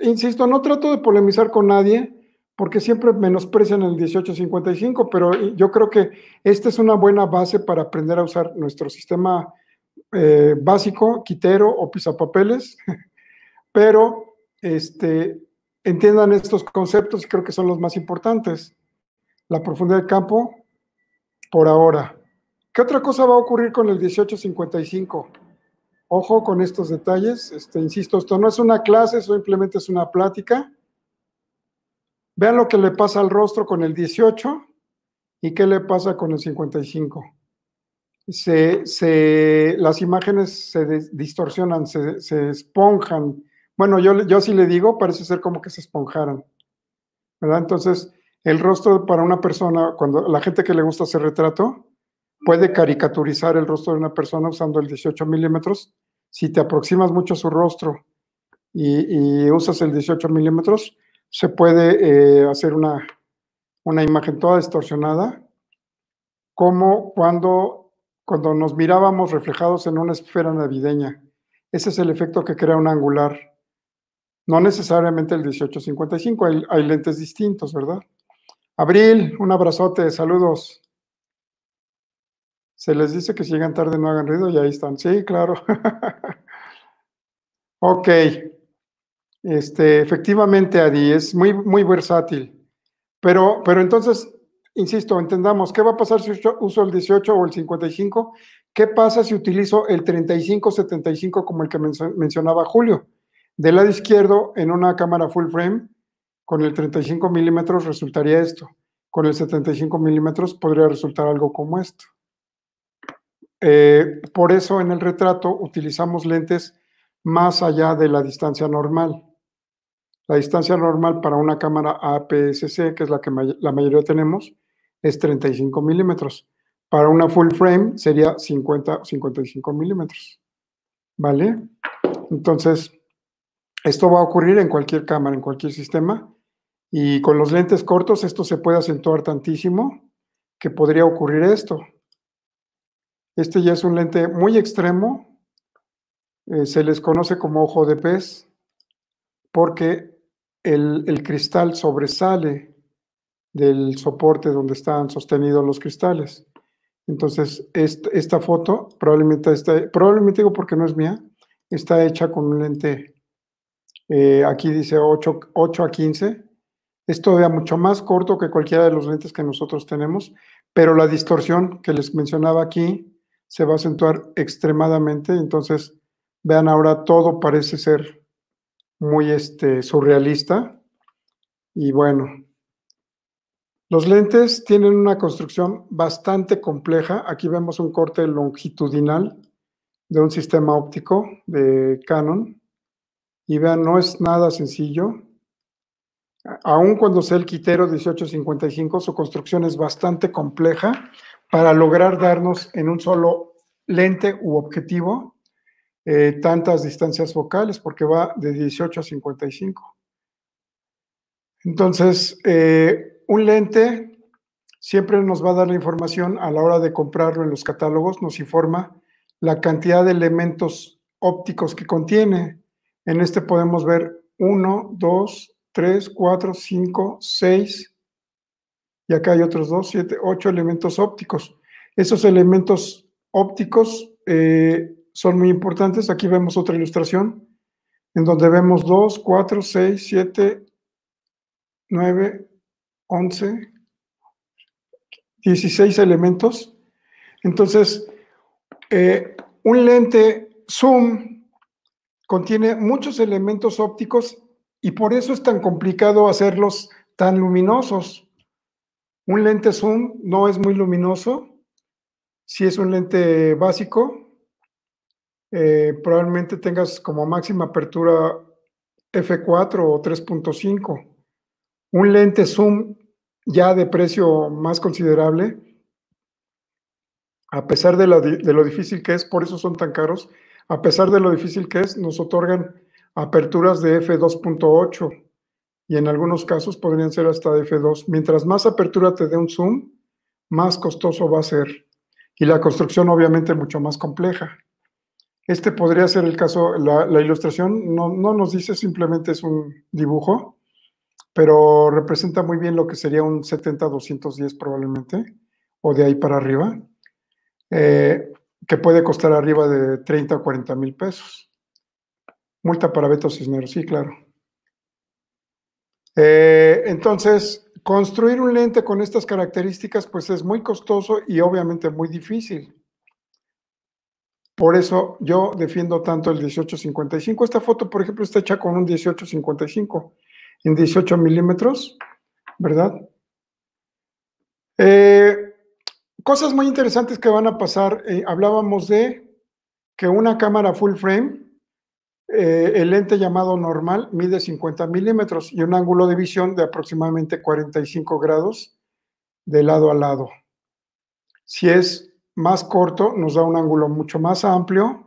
Speaker 1: insisto, no trato de polemizar con nadie porque siempre menosprecian el 1855, pero eh, yo creo que esta es una buena base para aprender a usar nuestro sistema eh, básico, quitero o pisapapeles, pero este, entiendan estos conceptos, creo que son los más importantes. La profundidad del campo, por ahora. ¿Qué otra cosa va a ocurrir con el 1855? Ojo con estos detalles. Este, insisto, esto no es una clase, simplemente es una plática. Vean lo que le pasa al rostro con el 18 y qué le pasa con el 55. Se, las imágenes se distorsionan, se, se esponjan, bueno, yo, yo sí le digo, parece ser como que se esponjaron, ¿verdad? Entonces, el rostro para una persona, cuando la gente que le gusta hacer retrato, puede caricaturizar el rostro de una persona usando el 18 milímetros. Si te aproximas mucho a su rostro y, usas el 18 milímetros, se puede eh, hacer una, una imagen toda distorsionada, como cuando, cuando nos mirábamos reflejados en una esfera navideña. Ese es el efecto que crea un angular. No necesariamente el 1855, hay, hay lentes distintos, ¿verdad? Abril, un abrazote, saludos. Se les dice que si llegan tarde no hagan ruido y ahí están. Sí, claro. ok. Este, efectivamente, Adi, es muy, muy versátil. Pero, pero entonces, insisto, entendamos, ¿qué va a pasar si uso el 18 o el 55? ¿Qué pasa si utilizo el 3575 como el que mencionaba Julio? Del lado izquierdo, en una cámara full frame, con el 35 milímetros resultaría esto. Con el 75 milímetros podría resultar algo como esto. Eh, por eso en el retrato utilizamos lentes más allá de la distancia normal. La distancia normal para una cámara APS-C, que es la que la mayoría tenemos, es 35 milímetros. Para una full frame sería 50 o 55 milímetros. ¿Vale? Entonces, esto va a ocurrir en cualquier cámara, en cualquier sistema. Y con los lentes cortos esto se puede acentuar tantísimo que podría ocurrir esto. Este ya es un lente muy extremo. Eh, se les conoce como ojo de pez porque el, cristal sobresale del soporte donde están sostenidos los cristales. Entonces, esta, foto, probablemente, está, probablemente digo porque no es mía, está hecha con un lente eh, aquí dice 8, a 15, es todavía mucho más corto que cualquiera de los lentes que nosotros tenemos, pero la distorsión que les mencionaba aquí se va a acentuar extremadamente, entonces vean ahora todo parece ser muy este, surrealista y bueno. Los lentes tienen una construcción bastante compleja. Aquí vemos un corte longitudinal de un sistema óptico de Canon y vean, no es nada sencillo. Aun cuando sea el Quitero 1855, su construcción es bastante compleja para lograr darnos en un solo lente u objetivo eh, tantas distancias focales porque va de 18 a 55. Entonces, eh, un lente siempre nos va a dar la información a la hora de comprarlo en los catálogos, nos informa la cantidad de elementos ópticos que contiene. En este podemos ver 1, 2, 3, 4, 5, 6. Y acá hay otros 2, 7, 8 elementos ópticos. Esos elementos ópticos eh, son muy importantes. Aquí vemos otra ilustración en donde vemos 2, 4, 6, 7, 9, 11, 16 elementos. Entonces, eh, un lente zoom contiene muchos elementos ópticos y por eso es tan complicado hacerlos tan luminosos. Un lente zoom no es muy luminoso, si es un lente básico, eh, probablemente tengas como máxima apertura F4 o 3.5. Un lente zoom ya de precio más considerable, a pesar de lo difícil que es, por eso son tan caros, a pesar de lo difícil que es, nos otorgan aperturas de F2.8 y en algunos casos podrían ser hasta F2. Mientras más apertura te dé un zoom, más costoso va a ser y la construcción obviamente mucho más compleja. Este podría ser el caso, la, ilustración no, nos dice, simplemente es un dibujo, pero representa muy bien lo que sería un 70-210 probablemente, o de ahí para arriba. Eh, que puede costar arriba de 30 o 40 mil pesos. Multa para Beto Cisneros, sí, claro. Eh, entonces, construir un lente con estas características, pues es muy costoso y obviamente muy difícil. Por eso yo defiendo tanto el 1855. Esta foto, por ejemplo, está hecha con un 1855 en 18 milímetros, ¿verdad? Eh, cosas muy interesantes que van a pasar. Eh, hablábamos de que una cámara full frame, eh, el lente llamado normal, mide 50 milímetros y un ángulo de visión de aproximadamente 45 grados de lado a lado. Si es más corto, nos da un ángulo mucho más amplio.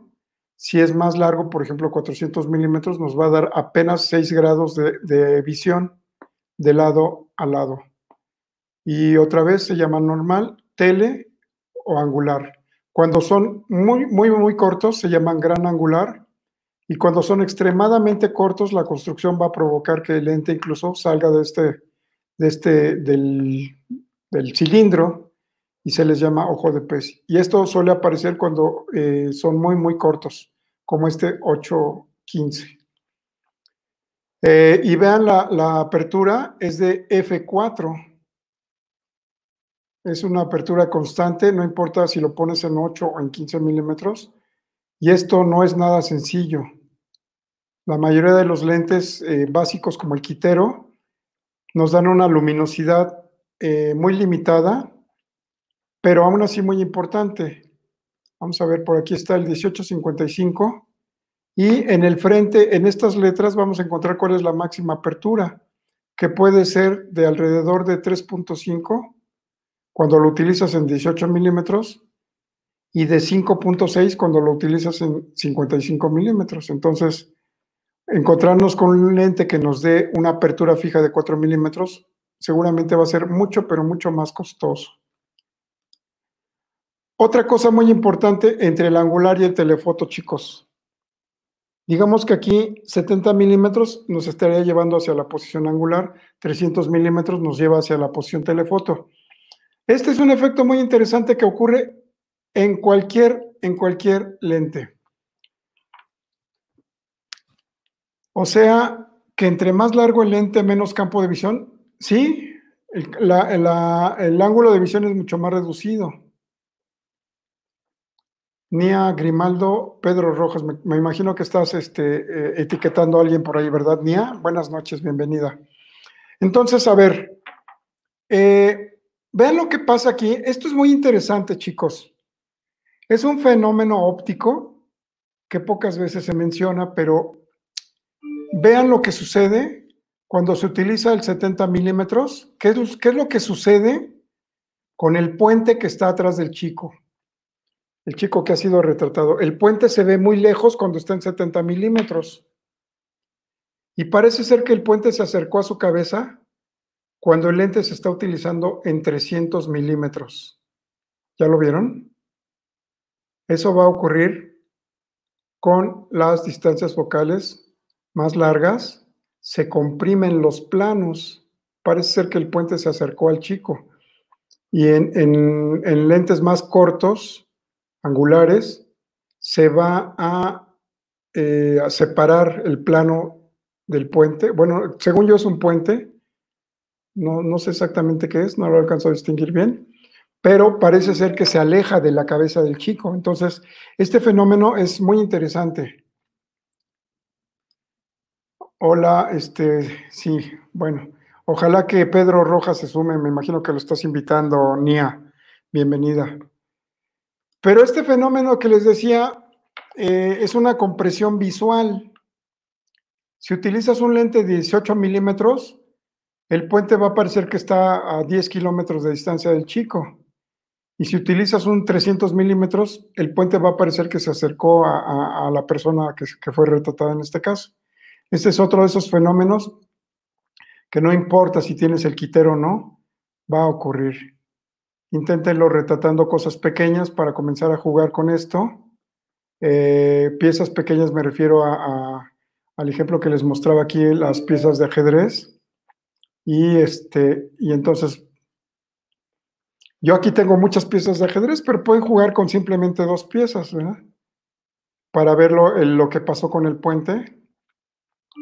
Speaker 1: Si es más largo, por ejemplo, 400 milímetros, nos va a dar apenas 6 grados de, de visión de lado a lado. Y otra vez se llama normal tele o angular. Cuando son muy, muy, muy cortos se llaman gran angular y cuando son extremadamente cortos la construcción va a provocar que el lente incluso salga de este, de este del, cilindro y se les llama ojo de pez. Y esto suele aparecer cuando eh, son muy, muy cortos, como este 815. Eh, y vean la, la apertura es de F4 es una apertura constante, no importa si lo pones en 8 o en 15 milímetros. Y esto no es nada sencillo. La mayoría de los lentes eh, básicos como el quitero nos dan una luminosidad eh, muy limitada, pero aún así muy importante. Vamos a ver, por aquí está el 1855. Y en el frente, en estas letras, vamos a encontrar cuál es la máxima apertura, que puede ser de alrededor de 3.5 cuando lo utilizas en 18 milímetros y de 5.6 cuando lo utilizas en 55 milímetros. Entonces, encontrarnos con un lente que nos dé una apertura fija de 4 milímetros seguramente va a ser mucho, pero mucho más costoso. Otra cosa muy importante entre el angular y el telefoto, chicos. Digamos que aquí 70 milímetros nos estaría llevando hacia la posición angular, 300 milímetros nos lleva hacia la posición telefoto. Este es un efecto muy interesante que ocurre en cualquier, en cualquier lente. O sea, que entre más largo el lente, menos campo de visión. Sí, el, ángulo de visión es mucho más reducido. Nia Grimaldo, Pedro Rojas, me, imagino que estás este, eh, etiquetando a alguien por ahí, ¿verdad, Nia? Buenas noches, bienvenida. Entonces, a ver, eh, Vean lo que pasa aquí. Esto es muy interesante, chicos. Es un fenómeno óptico que pocas veces se menciona, pero vean lo que sucede cuando se utiliza el 70 milímetros. ¿Qué es, es lo que sucede con el puente que está atrás del chico? el chico que ha sido retratado. El puente se ve muy lejos cuando está en 70 milímetros. Y parece ser que el puente se acercó a su cabeza cuando el lente se está utilizando en 300 milímetros. ¿Ya lo vieron? Eso va a ocurrir con las distancias focales más largas. Se comprimen los planos. Parece ser que el puente se acercó al chico. Y en, lentes más cortos, angulares, se va eh, a separar el plano del puente. Bueno, según yo es un puente, no, sé exactamente qué es, no lo alcanzó a distinguir bien, pero parece ser que se aleja de la cabeza del chico. Entonces, este fenómeno es muy interesante. Hola, este, sí, bueno, ojalá que Pedro Rojas se sume, me imagino que lo estás invitando, Nia, bienvenida. Pero este fenómeno que les decía eh, es una compresión visual. Si utilizas un lente de 18 milímetros, el puente va a parecer que está a 10 kilómetros de distancia del chico. Y si utilizas un 300 milímetros, el puente va a parecer que se acercó a, la persona que, fue retratada en este caso. Este es otro de esos fenómenos que no importa si tienes el quitero o no, va a ocurrir. Inténtenlo retratando cosas pequeñas para comenzar a jugar con esto. Eh, piezas pequeñas me refiero a, al ejemplo que les mostraba aquí, las piezas de ajedrez y, este, y entonces, yo aquí tengo muchas piezas de ajedrez, pero pueden jugar con simplemente dos piezas, ¿verdad? Para ver lo, lo que pasó con el puente.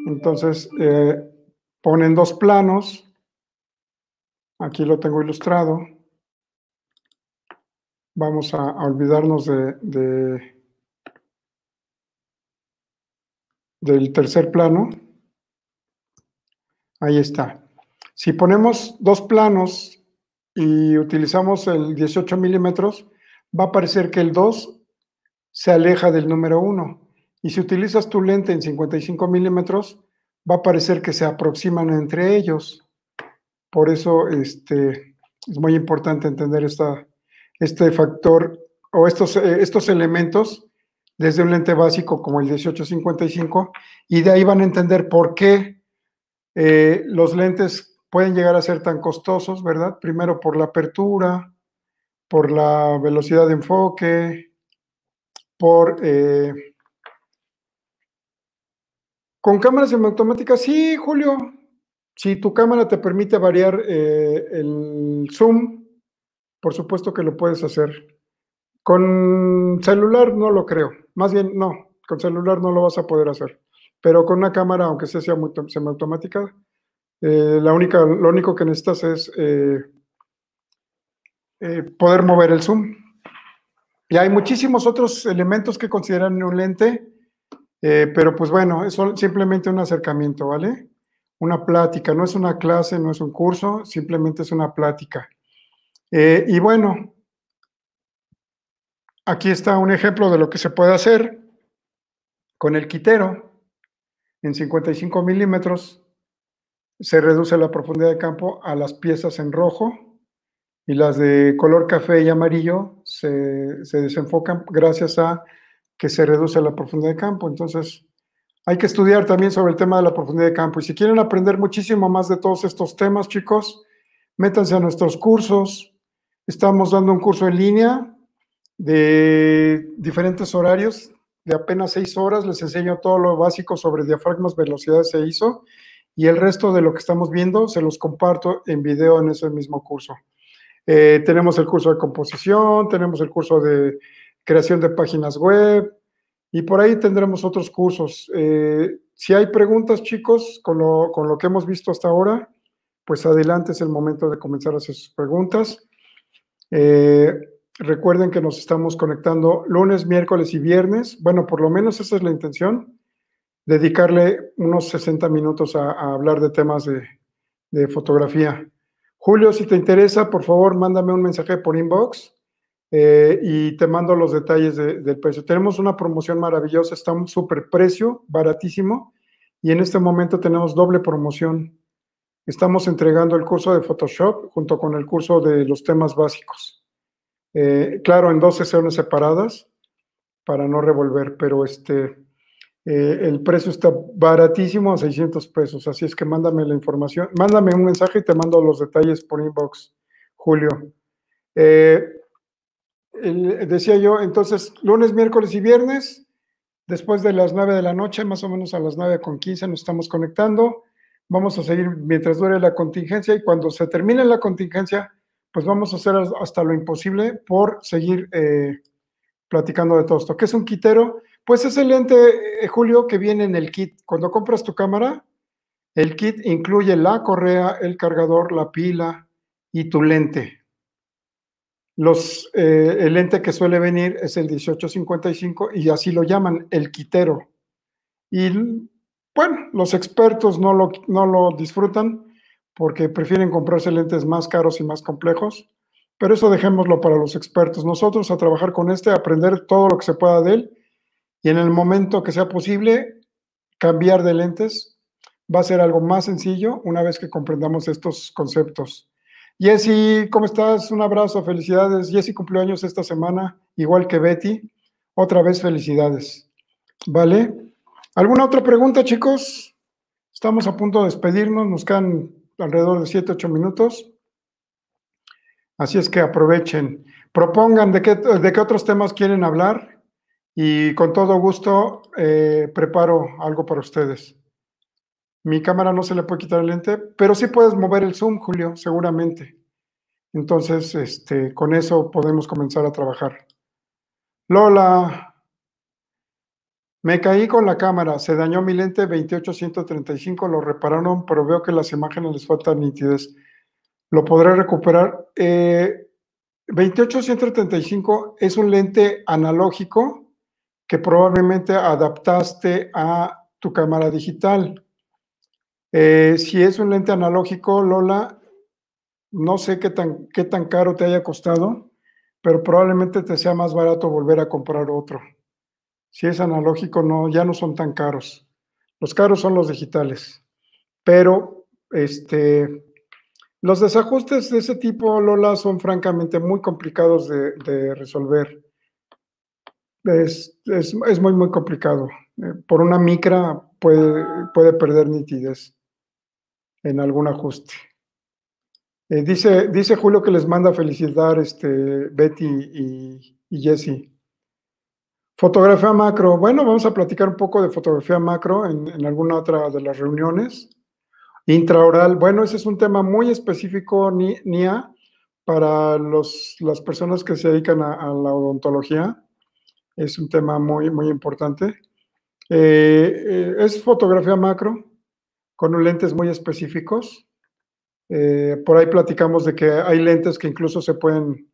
Speaker 1: Entonces, eh, ponen dos planos. Aquí lo tengo ilustrado. Vamos a, olvidarnos de, del tercer plano. Ahí está. Si ponemos dos planos y utilizamos el 18 milímetros, va a parecer que el 2 se aleja del número 1. Y si utilizas tu lente en 55 milímetros, va a parecer que se aproximan entre ellos. Por eso este, es muy importante entender esta, este factor o estos, eh, estos elementos desde un lente básico como el 1855 y de ahí van a entender por qué eh, los lentes pueden llegar a ser tan costosos, ¿verdad? Primero por la apertura, por la velocidad de enfoque, por... Eh, con cámaras semiautomáticas, sí, Julio. Si tu cámara te permite variar eh, el zoom, por supuesto que lo puedes hacer. Con celular no lo creo. Más bien, no, con celular no lo vas a poder hacer. Pero con una cámara, aunque sea semiautomática, eh, la única, lo único que necesitas es eh, eh, poder mover el zoom. Y hay muchísimos otros elementos que consideran un lente, pero pues bueno, es simplemente un acercamiento, ¿vale? Una plática, no es una clase, no es un curso, simplemente es una plática. y bueno, aquí está un ejemplo de lo que se puede hacer con el quitero en 55 milímetros se reduce la profundidad de campo a las piezas en rojo y las de color café y amarillo se, desenfocan gracias a que se reduce la profundidad de campo. Entonces, hay que estudiar también sobre el tema de la profundidad de campo. Y si quieren aprender muchísimo más de todos estos temas, chicos, métanse a nuestros cursos. Estamos dando un curso en línea de diferentes horarios, de apenas seis horas. Les enseño todo lo básico sobre diafragmas, velocidades e ISO y el resto de lo que estamos viendo se los comparto en video en ese mismo curso. Eh, tenemos el curso de composición, tenemos el curso de creación de páginas web y por ahí tendremos otros cursos. Eh, si hay preguntas, chicos, con lo, que hemos visto hasta ahora, pues adelante es el momento de comenzar a hacer sus preguntas. Eh, recuerden que nos estamos conectando lunes, miércoles y viernes. Bueno, por lo menos esa es la intención dedicarle unos 60 minutos a, hablar de temas de, de, fotografía. Julio, si te interesa, por favor, mándame un mensaje por inbox eh, y te mando los detalles del precio. Tenemos una promoción maravillosa, está un super precio, baratísimo, y en este momento tenemos doble promoción. Estamos entregando el curso de Photoshop junto con el curso de los temas básicos. Eh, claro, en dos sesiones separadas para no revolver, pero este, eh, el precio está baratísimo a 600 pesos, así es que mándame la información, mándame un mensaje y te mando los detalles por inbox, Julio. Eh, decía yo, entonces, lunes, miércoles y viernes, después de las 9 de la noche, más o menos a las 9 con 15 nos estamos conectando. Vamos a seguir mientras dure la contingencia y cuando se termine la contingencia, pues vamos a hacer hasta lo imposible por seguir eh, platicando de todo esto. ¿Qué es un quitero? Pues es el lente, eh, Julio, que viene en el kit. Cuando compras tu cámara, el kit incluye la correa, el cargador, la pila y tu lente. Los, eh, el lente que suele venir es el 1855 y así lo llaman, el quitero. Y bueno, los expertos no lo, no lo disfrutan porque prefieren comprarse lentes más caros y más complejos, pero eso dejémoslo para los expertos. Nosotros a trabajar con este, aprender todo lo que se pueda de él y en el momento que sea posible cambiar de lentes va a ser algo más sencillo una vez que comprendamos estos conceptos. Jesse, ¿cómo estás? Un abrazo, felicidades. Jesse cumplió años esta semana, igual que Betty. Otra vez felicidades. ¿Vale? ¿Alguna otra pregunta, chicos? Estamos a punto de despedirnos, nos quedan alrededor de 7, 8 minutos. Así es que aprovechen. Propongan de qué, de qué otros temas quieren hablar y con todo gusto eh, preparo algo para ustedes. Mi cámara no se le puede quitar el lente, pero sí puedes mover el zoom, Julio, seguramente. Entonces, este, con eso podemos comenzar a trabajar. Lola, me caí con la cámara, se dañó mi lente 2835, lo repararon, pero veo que las imágenes les falta nitidez. ¿Lo podré recuperar? Eh, 2835 es un lente analógico que probablemente adaptaste a tu cámara digital. Eh, si es un lente analógico, Lola, no sé qué tan, qué tan caro te haya costado, pero probablemente te sea más barato volver a comprar otro. Si es analógico, no, ya no son tan caros. Los caros son los digitales. Pero este, los desajustes de ese tipo, Lola, son francamente muy complicados de resolver es, muy, muy complicado. Eh, por una micra puede, puede perder nitidez en algún ajuste. Eh, dice, dice Julio que les manda felicitar este, Betty y, Jesse. Fotografía macro. Bueno, vamos a platicar un poco de fotografía macro en, alguna otra de las reuniones. Intraoral. Bueno, ese es un tema muy específico, NIA, para las personas que se dedican a la odontología es un tema muy, muy importante. Eh, eh, es fotografía macro con lentes muy específicos. Eh, por ahí platicamos de que hay lentes que incluso se pueden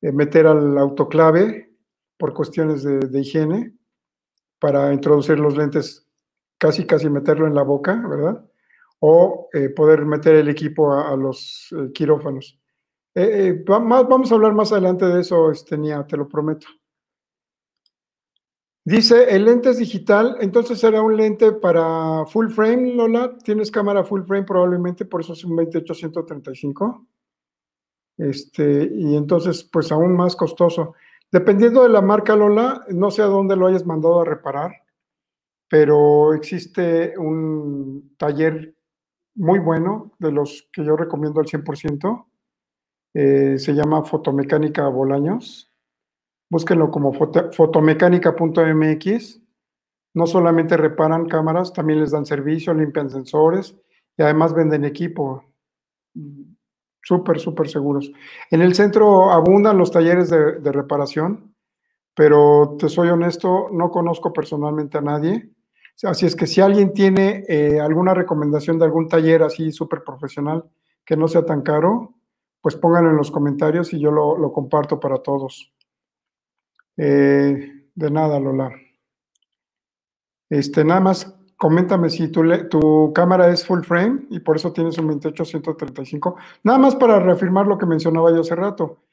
Speaker 1: meter al autoclave por cuestiones de, higiene para introducir los lentes casi, casi meterlo en la boca, ¿verdad? O poder meter el equipo a, los quirófanos. vamos, vamos a hablar más adelante de eso, Estenia, te lo prometo. Dice, el lente es digital, entonces será un lente para full frame, Lola. ¿Tienes cámara full frame? Probablemente, por eso es un 2835. Este, y entonces, pues aún más costoso. Dependiendo de la marca Lola, no sé a dónde lo hayas mandado a reparar, pero existe un taller muy bueno, de los que yo recomiendo al 100%. Eh, se llama Fotomecánica Bolaños Búsquenlo como fotomecánica.mx. No solamente reparan cámaras, también les dan servicio, limpian sensores y además venden equipo. Súper, súper seguros. En el centro abundan los talleres de, reparación, pero te soy honesto, no conozco personalmente a nadie. Así es que si alguien tiene eh, alguna recomendación de algún taller así súper profesional que no sea tan caro, pues pónganlo en los comentarios y yo lo comparto para todos. Eh, de nada, Lola. Este, nada más, coméntame si tu, tu cámara es full frame y por eso tienes un 28-135. Nada más para reafirmar lo que mencionaba yo hace rato.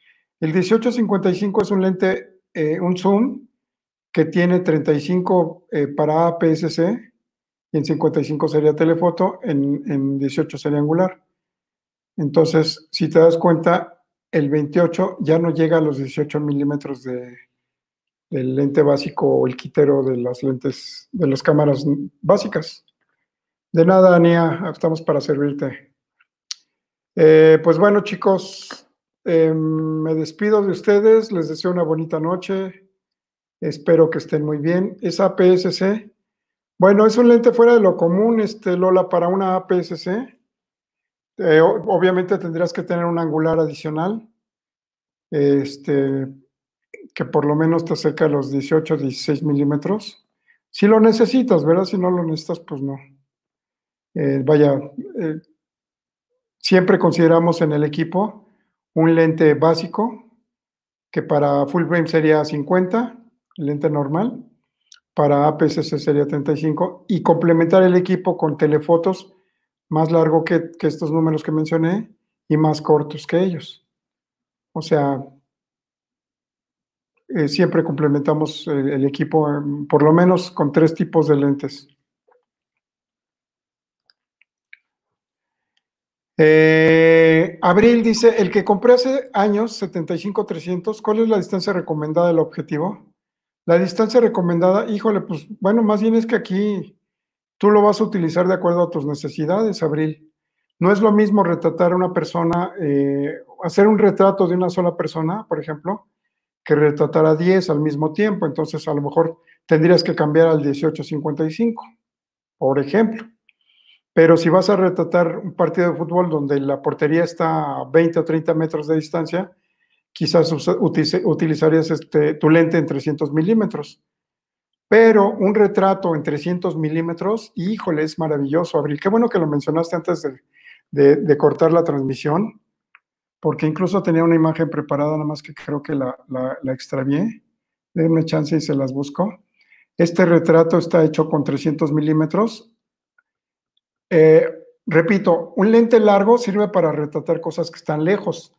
Speaker 1: El 18-55 es un lente, eh, un zoom que tiene 35 eh, para APS-C y en 55 sería telefoto, en, en 18 sería angular. Entonces, si te das cuenta, el 28 ya no llega a los 18 milímetros de, el lente básico o el quitero de las lentes, de las cámaras básicas. De nada, Ania, estamos para servirte. Eh, pues bueno, chicos, em, me despido de ustedes, les deseo una bonita noche, espero que estén muy bien. Es aps Bueno, es un lente fuera de lo común, este Lola, para una APSC. Eh, obviamente tendrías que tener un angular adicional. Este, que por lo menos te acerca a los 18, 16 milímetros. Si lo necesitas, ¿verdad? Si no lo necesitas, pues no. Eh, vaya, eh, siempre consideramos en el equipo un lente básico, que para full frame sería 50, lente normal, para aps sería 35, y complementar el equipo con telefotos más largo que estos números que mencioné y más cortos que ellos. O sea, eh, siempre complementamos el, equipo mm, por lo menos con tres tipos de lentes. Eh, Abril dice, el que compré hace años, 75-300, ¿cuál es la distancia recomendada del objetivo? La distancia recomendada, híjole, pues bueno, más bien es que aquí tú lo vas a utilizar de acuerdo a tus necesidades, Abril. No es lo mismo retratar a una persona, eh, hacer un retrato de una sola persona, por ejemplo, que retratar a 10 al mismo tiempo, entonces a lo mejor tendrías que cambiar al 1855, por ejemplo. Pero si vas a retratar un partido de fútbol donde la portería está a 20 o 30 metros de distancia, quizás utilizarías este, tu lente en 300 milímetros. Pero un retrato en 300 milímetros, híjole, es maravilloso, Abril. Qué bueno que lo mencionaste antes de cortar la transmisión, porque incluso tenía una imagen preparada, nada más que creo que la, la, la extravié. Denme chance y se las busco. Este retrato está hecho con 300 milímetros. Eh, repito, un lente largo sirve para retratar cosas que están lejos.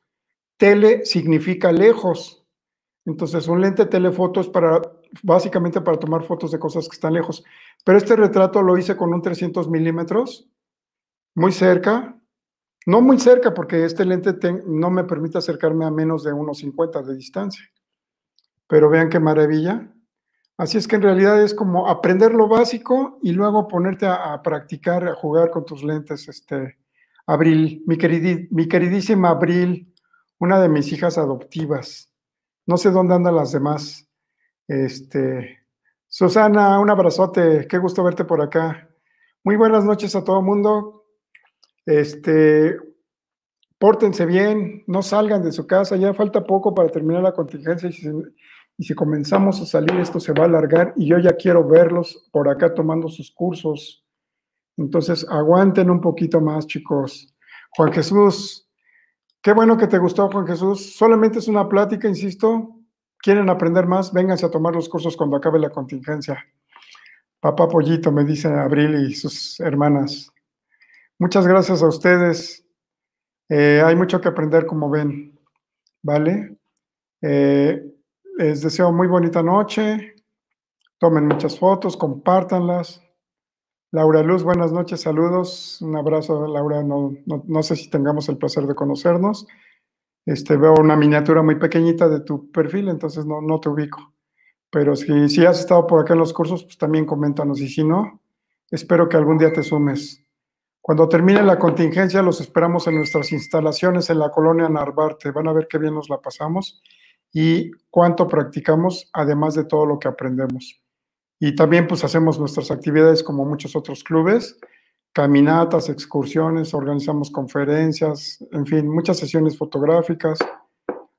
Speaker 1: Tele significa lejos. Entonces, un lente telefoto es para, básicamente para tomar fotos de cosas que están lejos. Pero este retrato lo hice con un 300 milímetros, muy cerca, no muy cerca, porque este lente no me permite acercarme a menos de unos 50 de distancia. Pero vean qué maravilla. Así es que en realidad es como aprender lo básico y luego ponerte a, practicar, a jugar con tus lentes. Este, Abril, mi, mi queridísima Abril, una de mis hijas adoptivas. No sé dónde andan las demás. Este, Susana, un abrazote, qué gusto verte por acá. Muy buenas noches a todo el mundo. Este, pórtense bien, no salgan de su casa, ya falta poco para terminar la contingencia y si, comenzamos a salir esto se va a alargar y yo ya quiero verlos por acá tomando sus cursos. Entonces, aguanten un poquito más, chicos. Juan Jesús, qué bueno que te gustó, Juan Jesús. Solamente es una plática, insisto. ¿Quieren aprender más? Vénganse a tomar los cursos cuando acabe la contingencia. Papá Pollito, me dicen Abril y sus hermanas. Muchas gracias a ustedes. Eh, hay mucho que aprender, como ven. ¿Vale? Eh, les deseo muy bonita noche. Tomen muchas fotos, compártanlas. Laura Luz, buenas noches, saludos. Un abrazo, Laura. No, no, sé si tengamos el placer de conocernos. Este, veo una miniatura muy pequeñita de tu perfil, entonces no, no te ubico. Pero si, si has estado por acá en los cursos, pues también coméntanos. Y si no, espero que algún día te sumes. Cuando termine la contingencia, los esperamos en nuestras instalaciones en la colonia Narvarte. Van a ver qué bien nos la pasamos y cuánto practicamos, además de todo lo que aprendemos. Y también pues hacemos nuestras actividades como muchos otros clubes, caminatas, excursiones, organizamos conferencias, en fin, muchas sesiones fotográficas.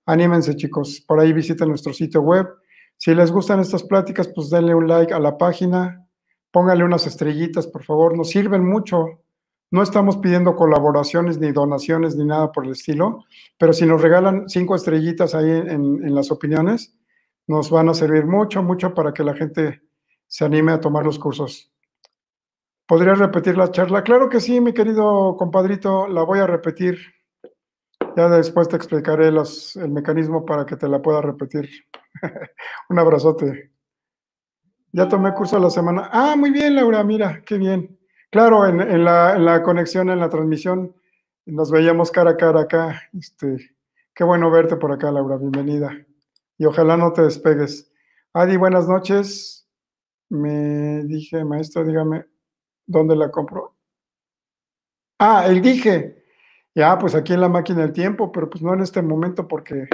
Speaker 1: Anímense chicos, por ahí visiten nuestro sitio web. Si les gustan estas pláticas, pues denle un like a la página, pónganle unas estrellitas, por favor, nos sirven mucho no estamos pidiendo colaboraciones ni donaciones ni nada por el estilo, pero si nos regalan cinco estrellitas ahí en, las opiniones, nos van a servir mucho, mucho para que la gente se anime a tomar los cursos. ¿Podrías repetir la charla? Claro que sí, mi querido compadrito, la voy a repetir. Ya después te explicaré los, el mecanismo para que te la pueda repetir. Un abrazote. Ya tomé curso la semana. Ah, muy bien, Laura, mira, qué bien. Claro, en, la, conexión, en la transmisión, nos veíamos cara a cara acá. Este, qué bueno verte por acá, Laura, bienvenida. Y ojalá no te despegues. Adi, buenas noches. Me dije, maestro, dígame, ¿dónde la compro? Ah, el dije. Ya, pues aquí en la máquina del tiempo, pero pues no en este momento porque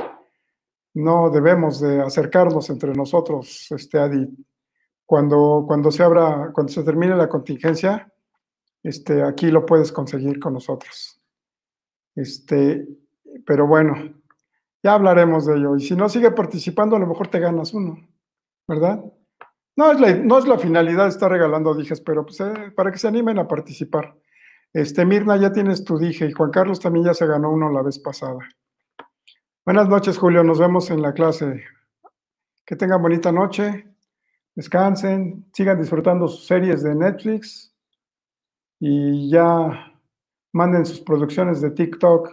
Speaker 1: no debemos de acercarnos entre nosotros, este Adi. Cuando, cuando se abra, cuando se termine la contingencia, este, aquí lo puedes conseguir con nosotros. Este, pero bueno, ya hablaremos de ello. Y si no sigue participando, a lo mejor te ganas uno, ¿verdad? No es la, no es la finalidad estar regalando dijes, pero pues, eh, para que se animen a participar. Este, Mirna, ya tienes tu dije y Juan Carlos también ya se ganó uno la vez pasada. Buenas noches, Julio. Nos vemos en la clase. Que tengan bonita noche. Descansen. Sigan disfrutando sus series de Netflix y ya manden sus producciones de TikTok,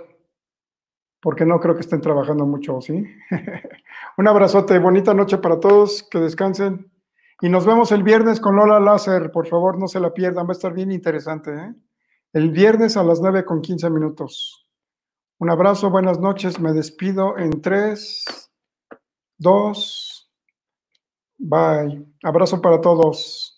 Speaker 1: porque no creo que estén trabajando mucho, ¿sí? Un abrazote, bonita noche para todos, que descansen. Y nos vemos el viernes con Lola Láser, por favor, no se la pierdan, va a estar bien interesante, ¿eh? El viernes a las 9 con 15 minutos. Un abrazo, buenas noches, me despido en 3, 2, bye. Abrazo para todos.